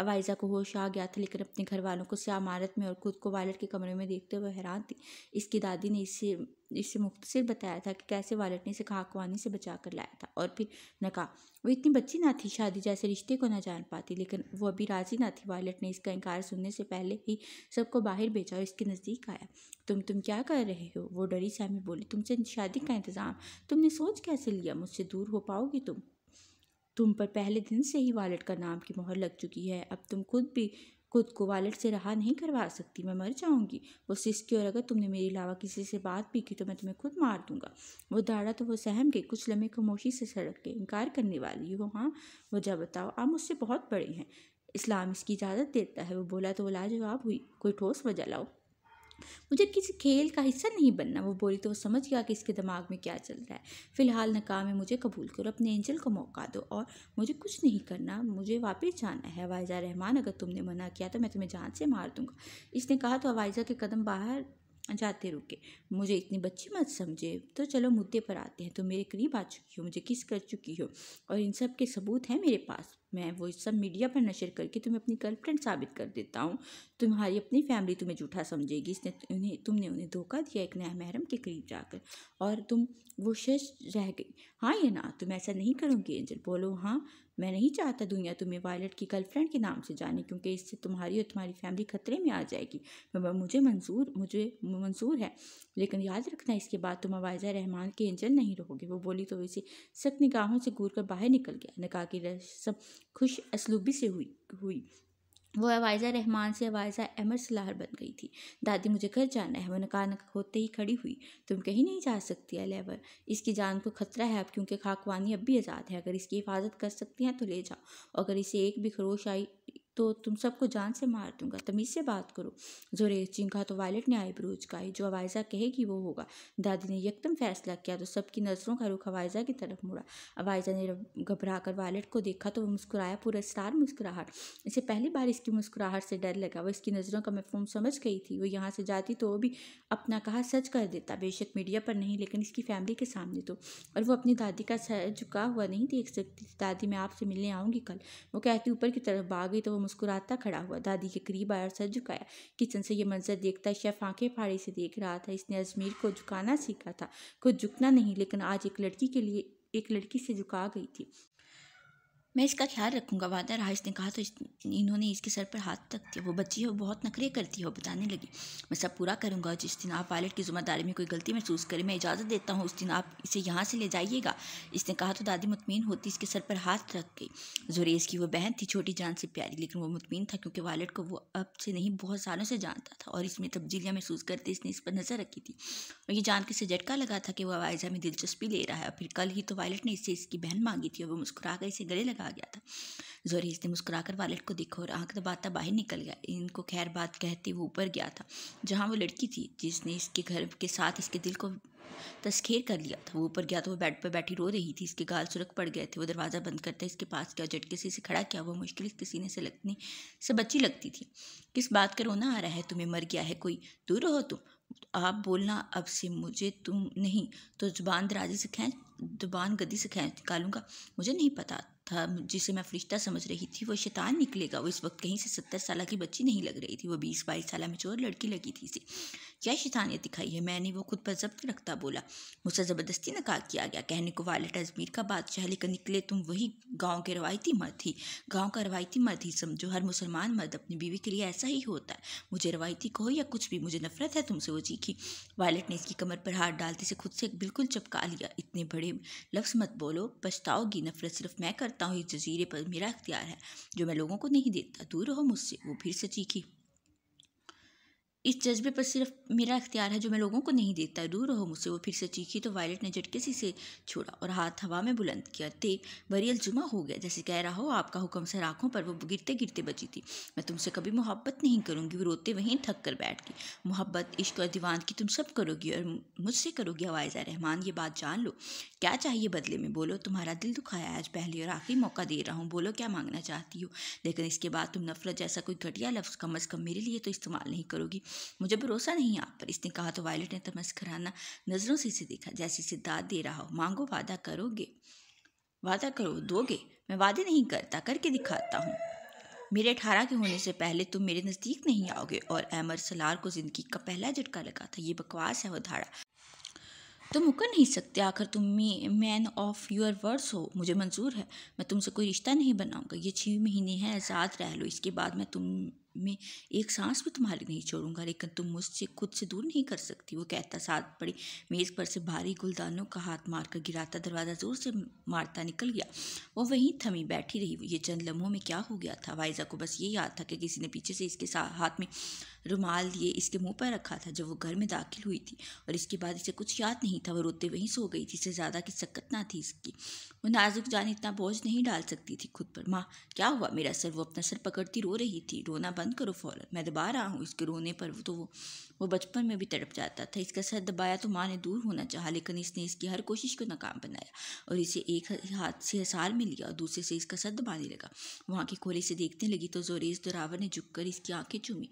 अब आयजा को होश आ गया था लेकिन अपने घर वालों को शमारत में और खुद को वालेट के कमरे में देखते हुए हैरान थी इसकी दादी ने इसे इसे मुख्तर बताया था कि कैसे वालेट ने इसे खाकवानी से बचा कर लाया था और फिर कहा वो इतनी बच्ची ना थी शादी जैसे रिश्ते को ना जान पाती लेकिन वो अभी राजी ना थी वालेट ने इसका इनकार सुनने से पहले ही सबको बाहर भेजा और इसके नज़दीक आया तुम तुम क्या कर रहे हो वो डरी सहमी बोली तुमसे शादी का इंतज़ाम तुमने सोच कैसे लिया मुझसे दूर हो पाओगी तुम तुम पर पहले दिन से ही वालेट का नाम की मोहर लग चुकी है अब तुम खुद भी खुद को वालेट से रहा नहीं करवा सकती मैं मर जाऊंगी वो सिसकी और अगर तुमने मेरे अलावा किसी से बात भी की तो मैं तुम्हें खुद मार दूंगा वो दाड़ा तो वो सहम के कुछ लम्हे खामोशी से सड़क के इनकार करने वाली हो हाँ वजह बताओ आप मुझसे बहुत बड़े हैं इस्लाम इसकी इजाज़त देता है वो बोला तो वो लाजवाब हुई कोई ठोस वजह लाओ मुझे किसी खेल का हिस्सा नहीं बनना वो बोली तो वो समझ गया कि इसके दिमाग में क्या चल रहा है फ़िलहाल नकाम है मुझे कबूल करो अपने एंजल को मौका दो और मुझे कुछ नहीं करना मुझे वापस जाना है हवाईजा रहमान अगर तुमने मना किया तो मैं तुम्हें जान से मार दूंगा इसने कहा तो हवाईजा के कदम बाहर जाते रुके मुझे इतनी बच्ची मत समझे तो चलो मुद्दे पर आते हैं तुम तो मेरे करीब आ चुकी हो मुझे किस कर चुकी हो और इन सब के सबूत हैं मेरे पास मैं वो सब मीडिया पर नशर करके तुम्हें अपनी गर्लफ्रेंड साबित कर देता हूँ तुम्हारी अपनी फैमिली तुम्हें झूठा समझेगी इसने तो उन्हें तुमने उन्हें धोखा दिया एक नया महरम के करीब जाकर और तुम वो शश रह गई हाँ ये ना तुम ऐसा नहीं करूँगी एंजल बोलो हाँ मैं नहीं चाहता दुनिया तुम्हें वायलट की गर्लफ्रेंड के नाम से जाने क्योंकि इससे तुम्हारी और तुम्हारी फैमिली खतरे में आ जाएगी मुझे मंजूर मुझे मंजूर है लेकिन याद रखना इसके बाद तुम अवायजा रहमान के एंजल नहीं रहोगे वो बोली तो वैसे सख्त निगाहों से घूर कर बाहर निकल गया निकाह की रस्म खुश असलूबी से हुई हुई वो एवाइज़ा रहमान से अवाइज़ा अहमद सलाहर बन गई थी दादी मुझे घर जाना है वो नकार होते ही खड़ी हुई तुम कहीं नहीं जा सकती अलेवर इसकी जान को खतरा है अब क्योंकि खाकवानी अब भी आज़ाद है अगर इसकी हिफाजत कर सकती हैं तो ले जाओ अगर इसे एक भी खरोश आई तो तुम सबको जान से मार दूंगा तमीज़ से बात करो जोरे चिंका तो वायलट ने आईब्रो का जो अवायजा कहेगी वो होगा दादी ने यकदम फैसला किया तो सबकी नज़रों का रुख अवायजा की तरफ मुड़ा अवायजा ने घबरा कर वायलट को देखा तो वो मुस्कुराया पूरा स्टार मुस्कुराहट इसे पहली बार इसकी मुस्कुराहट से डर लगा वो इसकी नज़रों का मफहम समझ गई थी वो यहाँ से जाती तो वो भी अपना कहा सच कर देता बेशक मीडिया पर नहीं लेकिन इसकी फैमिली के सामने तो और वो अपनी दादी का सर झुका हुआ नहीं देख सकती दादी मैं आपसे मिलने आऊँगी कल वो कहती ऊपर की तरफ आ गई तो वो मुस्कुराता खड़ा हुआ दादी के करीब आया और सर झुकाया किचन से यह मंजर देखता शेफ आंखें फाड़े से देख रहा था इसने अजमेर को झुकाना सीखा था खुद झुकना नहीं लेकिन आज एक लड़की के लिए एक लड़की से झुका गई थी मैं इसका ख्याल रखूंगा वादा रहा ने कहा तो इन्होंने इसके सर पर हाथ रख दिया वो बच्ची है बहुत नखरे करती है बताने लगी मैं सब पूरा करूंगा जिस दिन आप पायलट की जिम्मेदारी में कोई गलती महसूस करें मैं इजाज़त देता हूँ उस दिन आप इसे यहाँ से ले जाइएगा इसने कहा तो दादी मुतमिन होती इसके सर पर हाथ रख गई जोरेज़ की वो बहन थी छोटी जान से प्यारी लेकिन वो मुतमिन था क्योंकि वायलट को वो अब से नहीं बहुत सालों से जानता था और इसमें तब्दीलियाँ महसूस करते इसने इस पर नज़र रखी थी और ये जान के इसे झटका लगा था कि वह वायजा में दिलचस्पी ले रहा है और फिर कल ही तो वायलट ने इससे इसकी बहन मांगी थी और वो मुस्कुरा कर इसे गले लगा आ गया था जोरीज ने मुस्कुराकर वालेट को देखा और आंख दबाता बाहर निकल गया इनको खैर बात कहते वो ऊपर गया था जहाँ वो लड़की थी जिसने इसके घर के साथ इसके दिल को तस्खेर कर लिया था वो ऊपर गया तो वो बेड पर बैठी रो रही थी इसके गाल सुरख पड़ गए थे वो दरवाज़ा बंद करते इसके पास गया झटके से इसे खड़ा किया वो मुश्किल इसके सीने से लगने से बच्ची लगती थी किस बात का रोना आ रहा है तुम्हें मर गया है कोई दूर रहो तुम आप बोलना अब से मुझे तुम नहीं तो जुबान दराजे से खेच जुबान गद्दी से खेच निकालूंगा मुझे नहीं पता था जिसे मैं फरिश्ता समझ रही थी वो शैतान निकलेगा वो इस वक्त कहीं से सत्तर साल की बच्ची नहीं लग रही थी वो बीस बाईस साल चोर लड़की लगी थी इसे क्या शैतानियत दिखाई है मैंने वो खुद पर जब्त रखता बोला मुझसे ज़बरदस्ती नकार किया गया कहने को वालट अजमेर का बादशाह लेकर निकले तुम वही गाँव के रवायती मर्द थी गाँव का रवायती मर्द ही समझो हर मुसलमान मर्द अपनी बीवी के लिए ऐसा ही होता है मुझे रवायती कहो या कुछ भी मुझे नफरत है तुमसे वो चीखी वायलट ने इसकी कमर पर हाथ डालते से खुद से बिल्कुल चपका लिया इतने बड़े लफ्ज़ मत बोलो पछताओगी नफरत सिर्फ मैं करती सकता हूँ इस जजीरे पर मेरा अख्तियार है जो मैं लोगों को नहीं देता दूर रहो मुझसे वो फिर से चीखी इस जज्बे पर सिर्फ मेरा अख्तियार है जो मैं लोगों को नहीं देता दूर रहो मुझसे वो फिर से चीखी तो वायलट ने झटके से इसे छोड़ा और हाथ हवा में बुलंद किया तेग बरियल जुमा हो गया जैसे कह रहा हो आपका हुक्म सर आंखों पर वो गिरते गिरते बची थी मैं तुमसे कभी मोहब्बत नहीं करूँगी वो रोते वहीं थक कर बैठ गई मोहब्बत इश्क और दीवान की तुम सब करोगी और मुझसे करोगी हवाइजा रहमान ये बात जान लो क्या चाहिए बदले में बोलो तुम्हारा दिल दुखाया आज पहली और आखिरी मौका दे रहा हूँ बोलो क्या मांगना चाहती हो लेकिन इसके बाद तुम नफरत जैसा कोई घटिया लफ्ज़ कम अज़ कम मेरे लिए तो इस्तेमाल नहीं करोगी मुझे भरोसा नहीं आप पर इसने कहा तो वायलट ने तमस्कराना नज़रों से इसे देखा जैसे इसे दाद दे रहा हो मांगो वादा करोगे वादा करो दोगे मैं वादे नहीं करता करके दिखाता हूँ मेरे अठारह के होने से पहले तुम मेरे नज़दीक नहीं आओगे और अहमद सलार को ज़िंदगी का पहला झटका लगा था ये बकवास है वो धाड़ा तुम मुकर नहीं सकते आखिर तुम मी मैन ऑफ योर वर्ड्स हो मुझे मंजूर है मैं तुमसे कोई रिश्ता नहीं बनाऊंगा ये छः महीने हैं आज़ाद रह लो इसके बाद मैं तुम में एक सांस भी तुम्हारी नहीं छोड़ूंगा लेकिन तुम मुझसे खुद से दूर नहीं कर सकती वो कहता साथ पड़े मेज़ पर से भारी गुलदानों का हाथ मारकर गिराता दरवाज़ा ज़ोर से मारता निकल गया वो वहीं थमी बैठी रही ये चंद लम्हों में क्या हो गया था वाइजा को बस ये याद था कि किसी ने पीछे से इसके साथ हाथ में रुमाल लिए इसके मुंह पर रखा था जब वो घर में दाखिल हुई थी और इसके बाद इसे कुछ याद नहीं था वो रोते वहीं सो गई थी इसे ज़्यादा की सक्कत ना थी इसकी वो नाजुक जान इतना बोझ नहीं डाल सकती थी खुद पर माँ क्या हुआ मेरा सर वो अपना सर पकड़ती रो रही थी रोना बंद करो फौरन मैं दबा रहा हूँ इसके रोने पर तो वो वो बचपन में भी तड़प जाता था इसका सर दबाया तो माँ ने दूर होना चाहा लेकिन इसने इसकी हर कोशिश को नाकाम बनाया और इसे एक हाथ से हसार में लिया और दूसरे से इसका सर दबाने लगा वहाँ के खोली से देखने लगी तो जोरेज दरावर ने झुककर इसकी आँखें चूमी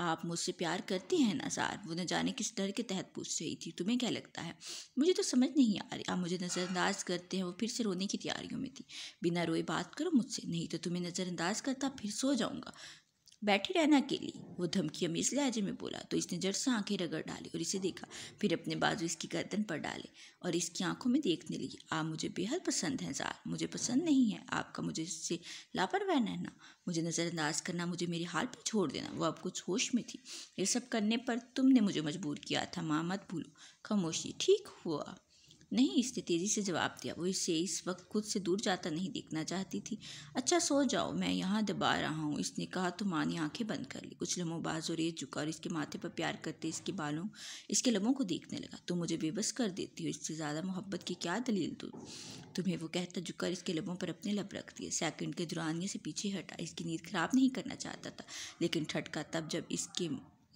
आप मुझसे प्यार करती हैं नज़ार वो न जाने किस डर के तहत पूछ रही थी तुम्हें क्या लगता है मुझे तो समझ नहीं आ रही आप मुझे नज़रअंदाज करते हैं वो फिर से रोने की तैयारियों में थी बिना रोए बात करो मुझसे नहीं तो तुम्हें नज़रअंदाज करता फिर सो जाऊँगा बैठे रहना अकेली वो धमकी अमीज लहजे में बोला तो इसने जड़ से आंखें रगड़ डाली और इसे देखा फिर अपने बाजू इसकी गर्दन पर डाले और इसकी आंखों में देखने लगी आप मुझे बेहद पसंद हैं जार मुझे पसंद नहीं है आपका मुझे इससे लापरवाह रहना मुझे नज़रअंदाज करना मुझे मेरे हाल पर छोड़ देना वो अब कुछ होश में थी ये सब करने पर तुमने मुझे मजबूर किया था माँ मत भूलो खामोशी ठीक हुआ नहीं इसने तेज़ी से जवाब दिया वो इसे इस वक्त खुद से दूर जाता नहीं देखना चाहती थी अच्छा सो जाओ मैं यहाँ दबा रहा हूँ इसने कहा तो माँ ने आंखें बंद कर ली कुछ लम्हों बाद रेत झुका और इसके माथे पर प्यार करते इसके बालों इसके लम्हों को देखने लगा तुम तो मुझे बेबस कर देती हो इससे ज़्यादा मोहब्बत की क्या दलील तू तुम्हें वो कहता झुककर इसके लबों पर अपने लब रख दिए सेकंड के दौरान ये से पीछे हटा इसकी नींद खराब नहीं करना चाहता था लेकिन ठटका तब जब इसके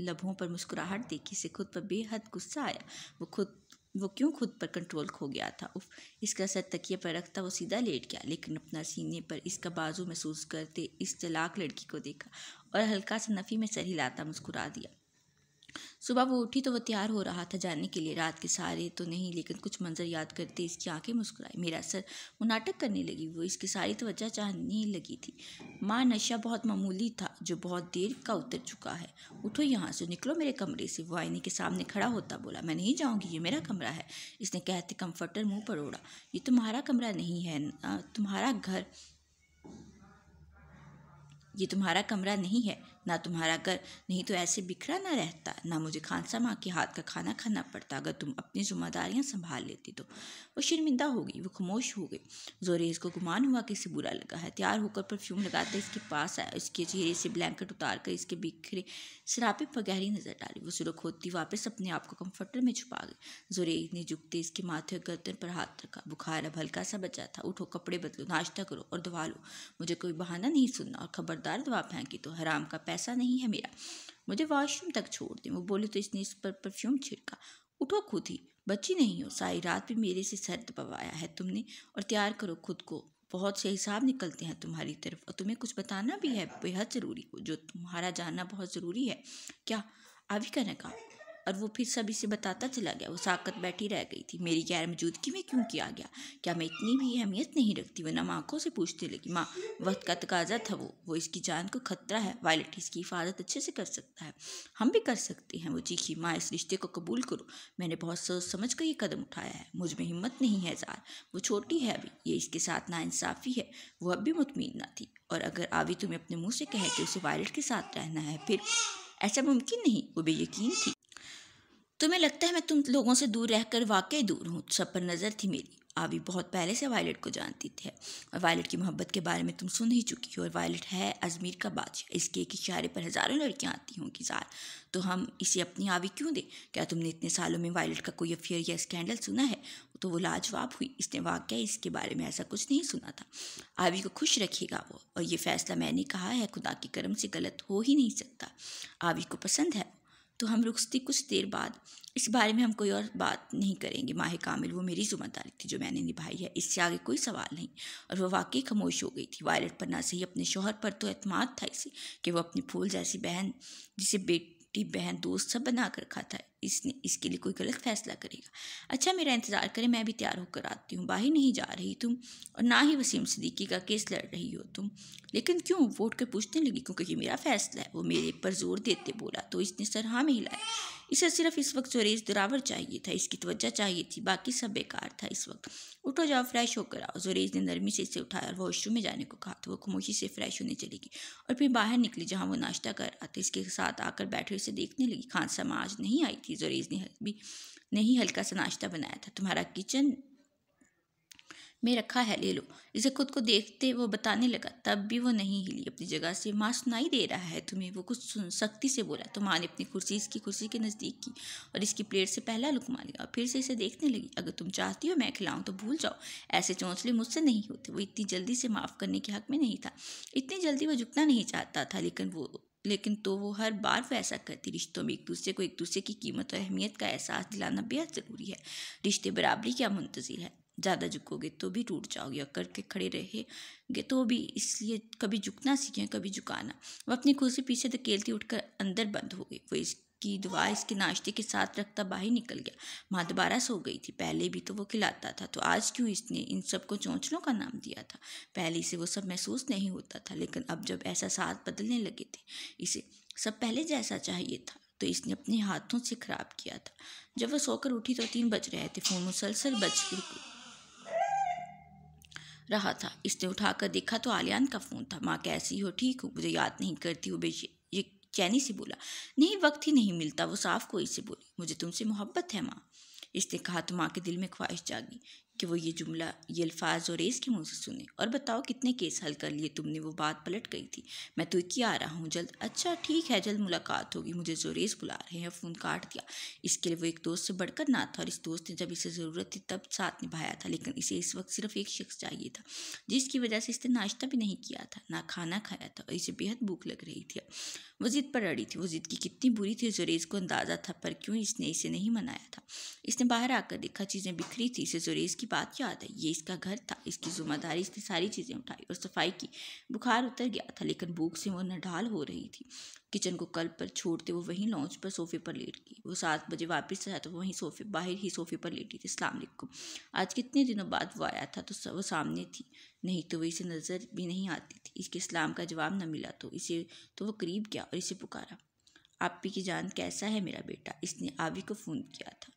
लबों पर मुस्कुराहट देखी से खुद पर बेहद गुस्सा आया वो खुद वो क्यों खुद पर कंट्रोल खो गया था उफ इसका सर तकिए पर रखता वो सीधा लेट गया लेकिन अपना सीने पर इसका बाजू महसूस करते इस चलाक लड़की को देखा और हल्का सा नफ़ी में सर हिलाता मुस्कुरा दिया सुबह वो उठी तो वह तैयार हो रहा था जाने के लिए रात के सारे तो नहीं लेकिन कुछ मंजर याद करते इसकी आंखें मुस्कुराई मेरा सर वो नाटक करने लगी वो इसकी सारी तवज्जा चाहने लगी थी माँ नशा बहुत मामूली था जो बहुत देर का उतर चुका है उठो यहाँ से निकलो मेरे कमरे से वो आईने के सामने खड़ा होता बोला मैं नहीं जाऊँगी ये मेरा कमरा है इसने कहते कम्फर्टर मुँह पर ओढ़ा ये तुम्हारा कमरा नहीं है तुम्हारा घर ये तुम्हारा कमरा नहीं है ना तुम्हारा घर नहीं तो ऐसे बिखरा ना रहता ना मुझे खानसा माँ के हाथ का खाना खाना पड़ता अगर तुम अपनी जिम्मेदारियाँ संभाल लेती तो वो शर्मिंदा हो गई वो खामोश हो गई जोरेज को गुमान हुआ कि इसे बुरा लगा है तैयार होकर परफ्यूम लगाते इसके पास आया इसके चेहरे से ब्लैंकेट उतार कर इसके बिखरे शराबे पर गहरी नज़र डाली वो सुरख होती वापस अपने आप को कम्फर्टर में छुपा गई जोरेज ने झुकते इसके माथे और गर्दन पर हाथ रखा बुखार अब हल्का सा बचा था उठो कपड़े बदलो नाश्ता करो और दवा लो मुझे कोई बहाना नहीं सुनना और खबरदार दवा फेंकी तो हराम का पैसा पैसा नहीं है मेरा मुझे वॉशरूम तक छोड़ दें वो बोले तो इसने इस पर परफ्यूम छिड़का उठो खुद ही बच्ची नहीं हो सारी रात भी मेरे से सर दबवाया है तुमने और तैयार करो खुद को बहुत से हिसाब निकलते हैं तुम्हारी तरफ और तुम्हें कुछ बताना भी है बेहद ज़रूरी हो जो तुम्हारा जानना बहुत ज़रूरी है क्या अभी ने कहा और वो फिर सभी से बताता चला गया वो साकत बैठी रह गई थी मेरी गैर मौजूदगी में क्यों किया गया क्या मैं इतनी भी अहमियत नहीं रखती वह नम आँखों से पूछने लगी माँ वक्त का तकाजा था वो वो इसकी जान को खतरा है वायलट इसकी हिफाजत अच्छे से कर सकता है हम भी कर सकते हैं वो चीखी माँ इस रिश्ते को कबूल करो मैंने बहुत सोच समझ कर ये कदम उठाया है मुझ में हिम्मत नहीं है जार वो छोटी है अभी ये इसके साथ नाइंसाफ़ी है वो अब भी मुतमिन ना थी और अगर आवी तुम्हें अपने मुँह से कहे कि उसे वायलट के साथ रहना है फिर ऐसा मुमकिन नहीं वो बेयकीन थी तुम्हें तो लगता है मैं तुम लोगों से दूर रहकर वाकई दूर हूँ सब पर नज़र थी मेरी आवी बहुत पहले से वायलट को जानती थी और वायलट की मोहब्बत के बारे में तुम सुन ही चुकी हो और वायलट है अजमेर का बादशाह इसके एक इशारे पर हज़ारों लड़कियाँ आती होंगी जार तो हम इसे अपनी आवी क्यों दें क्या तुमने इतने सालों में वायलट का कोई अफेयर या स्कैंडल सुना है तो वो लाजवाब हुई इसने वाक्य इसके बारे में ऐसा कुछ नहीं सुना था आवी को खुश रखेगा वो और ये फैसला मैंने कहा है खुदा के कर्म से गलत हो ही नहीं सकता आवी को पसंद है तो हम रुकती कुछ देर बाद इस बारे में हम कोई और बात नहीं करेंगे माह कामिल वो मेरी जिम्मेदारी थी जो मैंने निभाई है इससे आगे कोई सवाल नहीं और वह वाकई खामोश हो गई थी वायलट पर ना सही अपने शोहर पर तो अतमाद था इसे कि वह अपनी फूल जैसी बहन जिसे बेटी बहन दोस्त सब बना कर खाता है इसने इसके लिए कोई गलत फैसला करेगा अच्छा मेरा इंतज़ार करें मैं भी तैयार होकर आती हूँ बाहर नहीं जा रही तुम और ना ही वसीम सदीकी का केस लड़ रही हो तुम लेकिन क्यों वोट कर पूछने लगी क्योंकि ये मेरा फैसला है वो मेरे पर जोर देते बोला तो इसने सर हाँ में हिलाया इसे सिर्फ इस वक्त जोरेज दरावर चाहिए था इसकी तवज्जा चाहिए थी बाकी सब बेकार था इस वक्त उठो जाओ फ्रेश होकर आओ जोरेज ने नरमी से इसे उठाया और वॉशरूम में जाने को कहा तो वो खामोशी से फ्रेश होने चली गई और फिर बाहर निकली जहाँ वो नाश्ता कर रहा था इसके साथ आकर बैठे उसे देखने लगी खान समाज नहीं आई थी जोरीज ने भी नहीं हल्का सा नाश्ता बनाया था तुम्हारा किचन में रखा है ले लो इसे खुद को देखते वो बताने लगा तब भी वो नहीं हिली अपनी जगह से माँ सुनाई दे रहा है तुम्हें वो कुछ सुन सख्ती से बोला तो माँ ने अपनी कुर्सी इसकी कुर्सी के नज़दीक की और इसकी प्लेट से पहला लुकमा लिया और फिर से इसे देखने लगी अगर तुम चाहती हो मैं खिलाऊं तो भूल जाओ ऐसे चौंसले मुझसे नहीं होते वो इतनी जल्दी से माफ़ करने के हक में नहीं था इतनी जल्दी वो झुकना नहीं चाहता था लेकिन वो लेकिन तो वो हर बार वैसा करती रिश्तों में एक दूसरे को एक दूसरे की कीमत और अहमियत का एहसास दिलाना बेहद ज़रूरी है रिश्ते बराबरी क्या मुंतजर है ज़्यादा झुकोगे तो भी टूट जाओगे और करके खड़े रहेगे तो भी इसलिए कभी झुकना सीखें कभी झुकाना वह अपनी खुद से पीछे धकेलती उठकर अंदर बंद हो गई वो इस की दुआ इसके नाश्ते के साथ रखता बाहर निकल गया माँ दोबारा सो गई थी पहले भी तो वो खिलाता था तो आज क्यों इसने इन सब को चोंचलों का नाम दिया था पहले से वो सब महसूस नहीं होता था लेकिन अब जब ऐसा साथ बदलने लगे थे इसे सब पहले जैसा चाहिए था तो इसने अपने हाथों से खराब किया था जब वह सोकर उठी तो तीन बज रहे थे फोन मुसलसल बज रहा था इसने उठाकर देखा तो आलियान का फ़ोन था माँ कैसी हो ठीक हो मुझे याद नहीं करती हो बेची चैनी से बोला नहीं वक्त ही नहीं मिलता वो साफ कोई से बोली मुझे तुमसे मोहब्बत है माँ इसने कहा तो माँ के दिल में ख्वाहिश जागी कि वो ये जुमला ये अल्फाज और रेस के मुँह से सुने और बताओ कितने केस हल कर लिए तुमने वो बात पलट गई थी मैं तो ही आ रहा हूँ जल्द अच्छा ठीक है जल्द मुलाकात होगी मुझे जोरेस बुला रहे हैं फ़ोन काट दिया इसके लिए वो एक दोस्त से बढ़कर ना था और इस दोस्त ने जब इसे ज़रूरत थी तब साथ निभाया था लेकिन इसे इस वक्त सिर्फ एक शख्स चाहिए था जिसकी वजह से इसने नाश्ता भी नहीं किया था ना खाना खाया था और इसे बेहद भूख लग रही थी वो ज़िद पर अड़ी थी वो ज़िद की कितनी बुरी थी जोरेज़ को अंदाज़ा था पर क्यों इसने इसे नहीं मनाया था इसने बाहर आकर देखा चीज़ें बिखरी थी इसे जोरेज़ की की बात याद है ये इसका घर था इसकी जिम्मेदारी इसने सारी चीज़ें उठाई और सफाई की बुखार उतर गया था लेकिन भूख से वो नढाल हो रही थी किचन को कल पर छोड़ते वो वहीं लॉन्च पर सोफे पर लेट गई वो सात बजे वापस आया तो वहीं सोफे बाहर ही सोफे पर लेटी थी इस्लाम को आज कितने दिनों बाद वो आया था तो वो सामने थी नहीं तो वो इसे नज़र भी नहीं आती थी इसके इस्लाम का जवाब न मिला तो इसे तो वो करीब गया और इसे पुकारा आप की जान कैसा है मेरा बेटा इसने आवी को फ़ोन किया था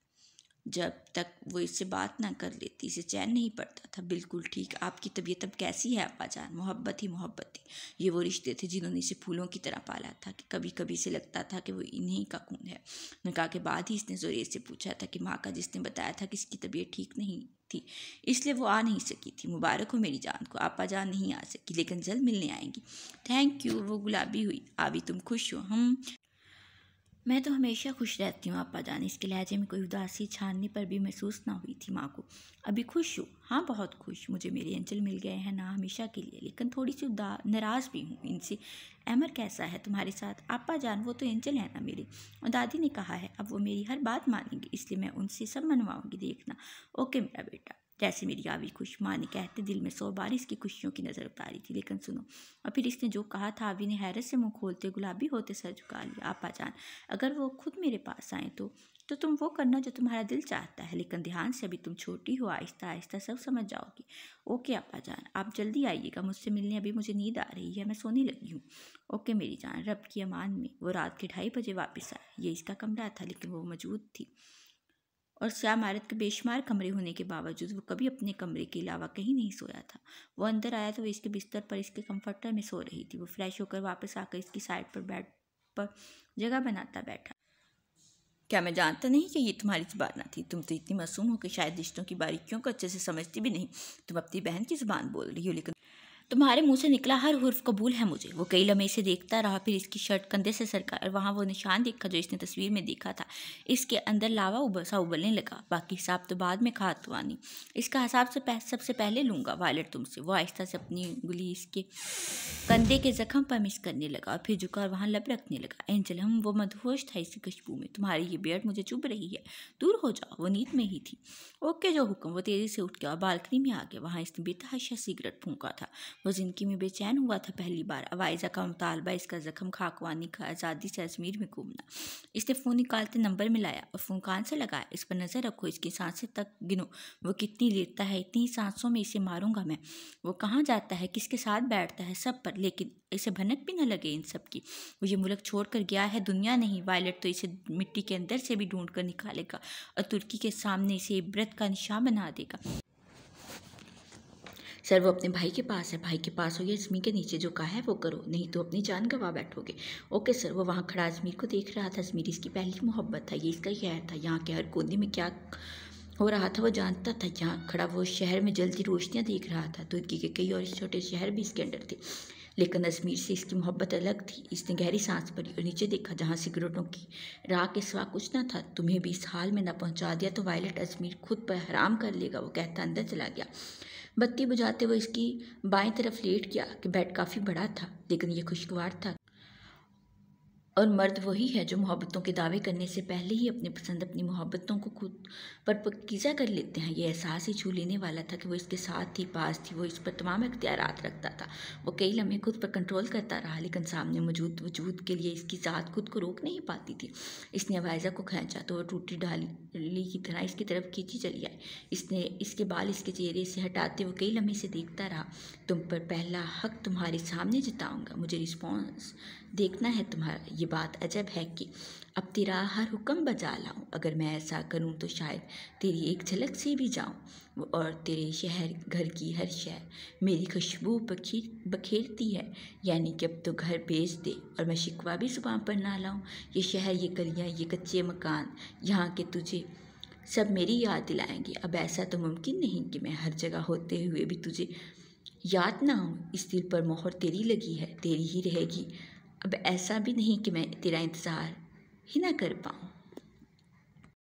जब तक वो इससे बात ना कर लेती इसे चैन नहीं पड़ता था बिल्कुल ठीक आपकी तबीयत अब कैसी है अब्बा जान मोहब्बत ही मोहब्बत थी ये वो रिश्ते थे जिन्होंने इसे फूलों की तरह पाला था कि कभी कभी इसे लगता था कि वो इन्हीं का खून है निकाह के बाद ही इसने जोरे से पूछा था कि माँ का जिसने बताया था कि इसकी तबीयत ठीक नहीं थी इसलिए वो आ नहीं सकी थी मुबारक हो मेरी जान को आपा जान नहीं आ सकी लेकिन जल्द मिलने आएंगी थैंक यू वो गुलाबी हुई अभी तुम खुश हो हम मैं तो हमेशा खुश रहती हूँ आपा जान इसके लहजे में कोई उदासी छानने पर भी महसूस ना हुई थी माँ को अभी खुश हूँ हाँ बहुत खुश मुझे मेरे अंचल मिल गए हैं ना हमेशा के लिए लेकिन थोड़ी सी उदा नाराज़ भी हूँ इनसे अमर कैसा है तुम्हारे साथ आपा जान वो तो एंजल है ना मेरे और दादी ने कहा है अब वो मेरी हर बात मानेंगे इसलिए मैं उनसे सब मनवाऊंगी देखना ओके मेरा बेटा जैसे मेरी आवी खुश माँ ने कहते दिल में सौ बार इसकी खुशियों की नज़र उतारी थी लेकिन सुनो और फिर इसने जो कहा था आवी ने हैरत से मुँह खोलते गुलाबी होते सर झुका लिया आपा जान अगर वो खुद मेरे पास आए तो तो तुम वो करना जो तुम्हारा दिल चाहता है लेकिन ध्यान से अभी तुम छोटी हो आहिस्ता आहिस्ता सब समझ जाओगी ओके आपा जान आप जल्दी आइएगा मुझसे मिलने अभी मुझे नींद आ रही है मैं सोने लगी हूँ ओके मेरी जान रब की अमान में वो रात के ढाई बजे वापस आया ये इसका कमरा था लेकिन वो मौजूद थी और श्याम भारत के बेशुमार कमरे होने के बावजूद वो कभी अपने कमरे के अलावा कहीं नहीं सोया था वो अंदर आया तो इसके बिस्तर पर इसके कंफर्टर में सो रही थी वो फ्रेश होकर वापस आकर इसकी साइड पर बैठ पर जगह बनाता बैठा क्या मैं जानता नहीं कि ये तुम्हारी जुबान थी तुम तो इतनी मासूम हो कि शायद रिश्तों की बारीकियों को अच्छे से समझती भी नहीं तुम अपनी बहन की जुबान बोल रही हो लेकिन तुम्हारे मुंह से निकला हर हर्फ कबूल है मुझे वो कई लम्हे से देखता रहा फिर इसकी शर्ट कंधे से सरकार वहाँ वो निशान देखा जो इसने तस्वीर में देखा था इसके अंदर लावा उबसा उबलने लगा बाकी हिसाब तो बाद में खातवानी तो इसका हिसाब से पह, सबसे पहले लूँगा वायलट तुमसे वो आहिस्ता से अपनी उंगली इसके कंधे के जख्म पर मिस करने लगा और फिर झुका और वहाँ लब रखने लगा एंजल हम वो मदहोश था इसी खुशबू में तुम्हारी ये बियर्ड मुझे चुभ रही है दूर हो जाओ वो नींद में ही थी ओके जो हुक्म वो तेज़ी से उठ गया और बालकनी में आ गया वहाँ इसने बेतहाशा सिगरेट फूका था वो जिंदगी में बेचैन हुआ था पहली बार अवाइजा का मुतालबा इसका ज़ख्म खाकवानी का आज़ादी से अजमेर में घूमना इसने फ़ोन निकालते नंबर में लाया और फ़ोन कान से लगाया इस पर नज़र रखो इसकी सांसें तक गिनो वो कितनी लेता है इतनी सांसों में इसे मारूंगा मैं वो कहाँ जाता है किसके साथ बैठता है सब पर लेकिन इसे भनक भी न लगे इन सब की वो ये मुल्क छोड़ कर गया है दुनिया नहीं वायलट तो इसे मिट्टी के अंदर से भी ढूंढ कर निकालेगा और तुर्की के सामने इसे इबरत का निशान बना देगा सर वो अपने भाई के पास है भाई के पास हो या आजमी के नीचे जो कहा है वो करो नहीं तो अपनी जान गवा बैठोगे ओके सर वो वहाँ खड़ा अजमीर को देख रहा था अजमीर इसकी पहली मोहब्बत था ये इसका शहर था यहाँ के हर कोने में क्या हो रहा था वो जानता था यहाँ खड़ा वो शहर में जल्दी रोशनियाँ देख रहा था तुर्की तो के कई और छोटे शहर भी इसके अंडर थे लेकिन अजमीर से इसकी मोहब्बत अलग थी इसने गहरी सांस भरी और नीचे देखा जहाँ सिगरेटों की राह के सिवा कुछ ना था तुम्हें भी इस हाल में ना पहुँचा दिया तो वायलट अजमीर खुद पर हराम कर लेगा वो कहता अंदर चला गया बत्ती बुझाते हुए इसकी बाएं तरफ लेट गया कि बेड काफ़ी बड़ा था लेकिन यह खुशगवार था और मर्द वही है जो मोहब्बतों के दावे करने से पहले ही अपने पसंद अपनी मोहब्बतों को खुद पर पकीज़ा कर लेते हैं ये एहसास ही छू लेने वाला था कि वो इसके साथ थी पास थी वो इस पर तमाम अख्तियार रखता था वो कई लम्हे खुद पर कंट्रोल करता रहा लेकिन सामने मौजूद वजूद के लिए इसकी ज़ात खुद को रोक नहीं पाती थी इसने अवायजा को खींचा तो वह टूटी डाली की तरह इसकी तरफ खींची चली आई इसने इसके बाल इसके चेहरे से हटाते वो कई लम्हे से देखता रहा तुम पर पहला हक तुम्हारे सामने जिताऊँगा मुझे रिस्पॉन्स देखना है तुम्हारा ये बात अजब है कि अब तेरा हर हुक्म बजा लाऊं अगर मैं ऐसा करूं तो शायद तेरी एक झलक से भी जाऊं और तेरे शहर घर की हर शहर मेरी खुशबू बखीर बखेरती है यानी कि अब तो घर बेच दे और मैं शिकवा भी जुबान पर ना लाऊं ये शहर ये गलियाँ ये कच्चे मकान यहाँ के तुझे सब मेरी याद दिलाएंगे अब ऐसा तो मुमकिन नहीं कि मैं हर जगह होते हुए भी तुझे याद ना हो इस दिल पर मोहर तेरी लगी है तेरी ही रहेगी अब ऐसा भी नहीं कि मैं तेरा इंतज़ार ही ना कर पाऊँ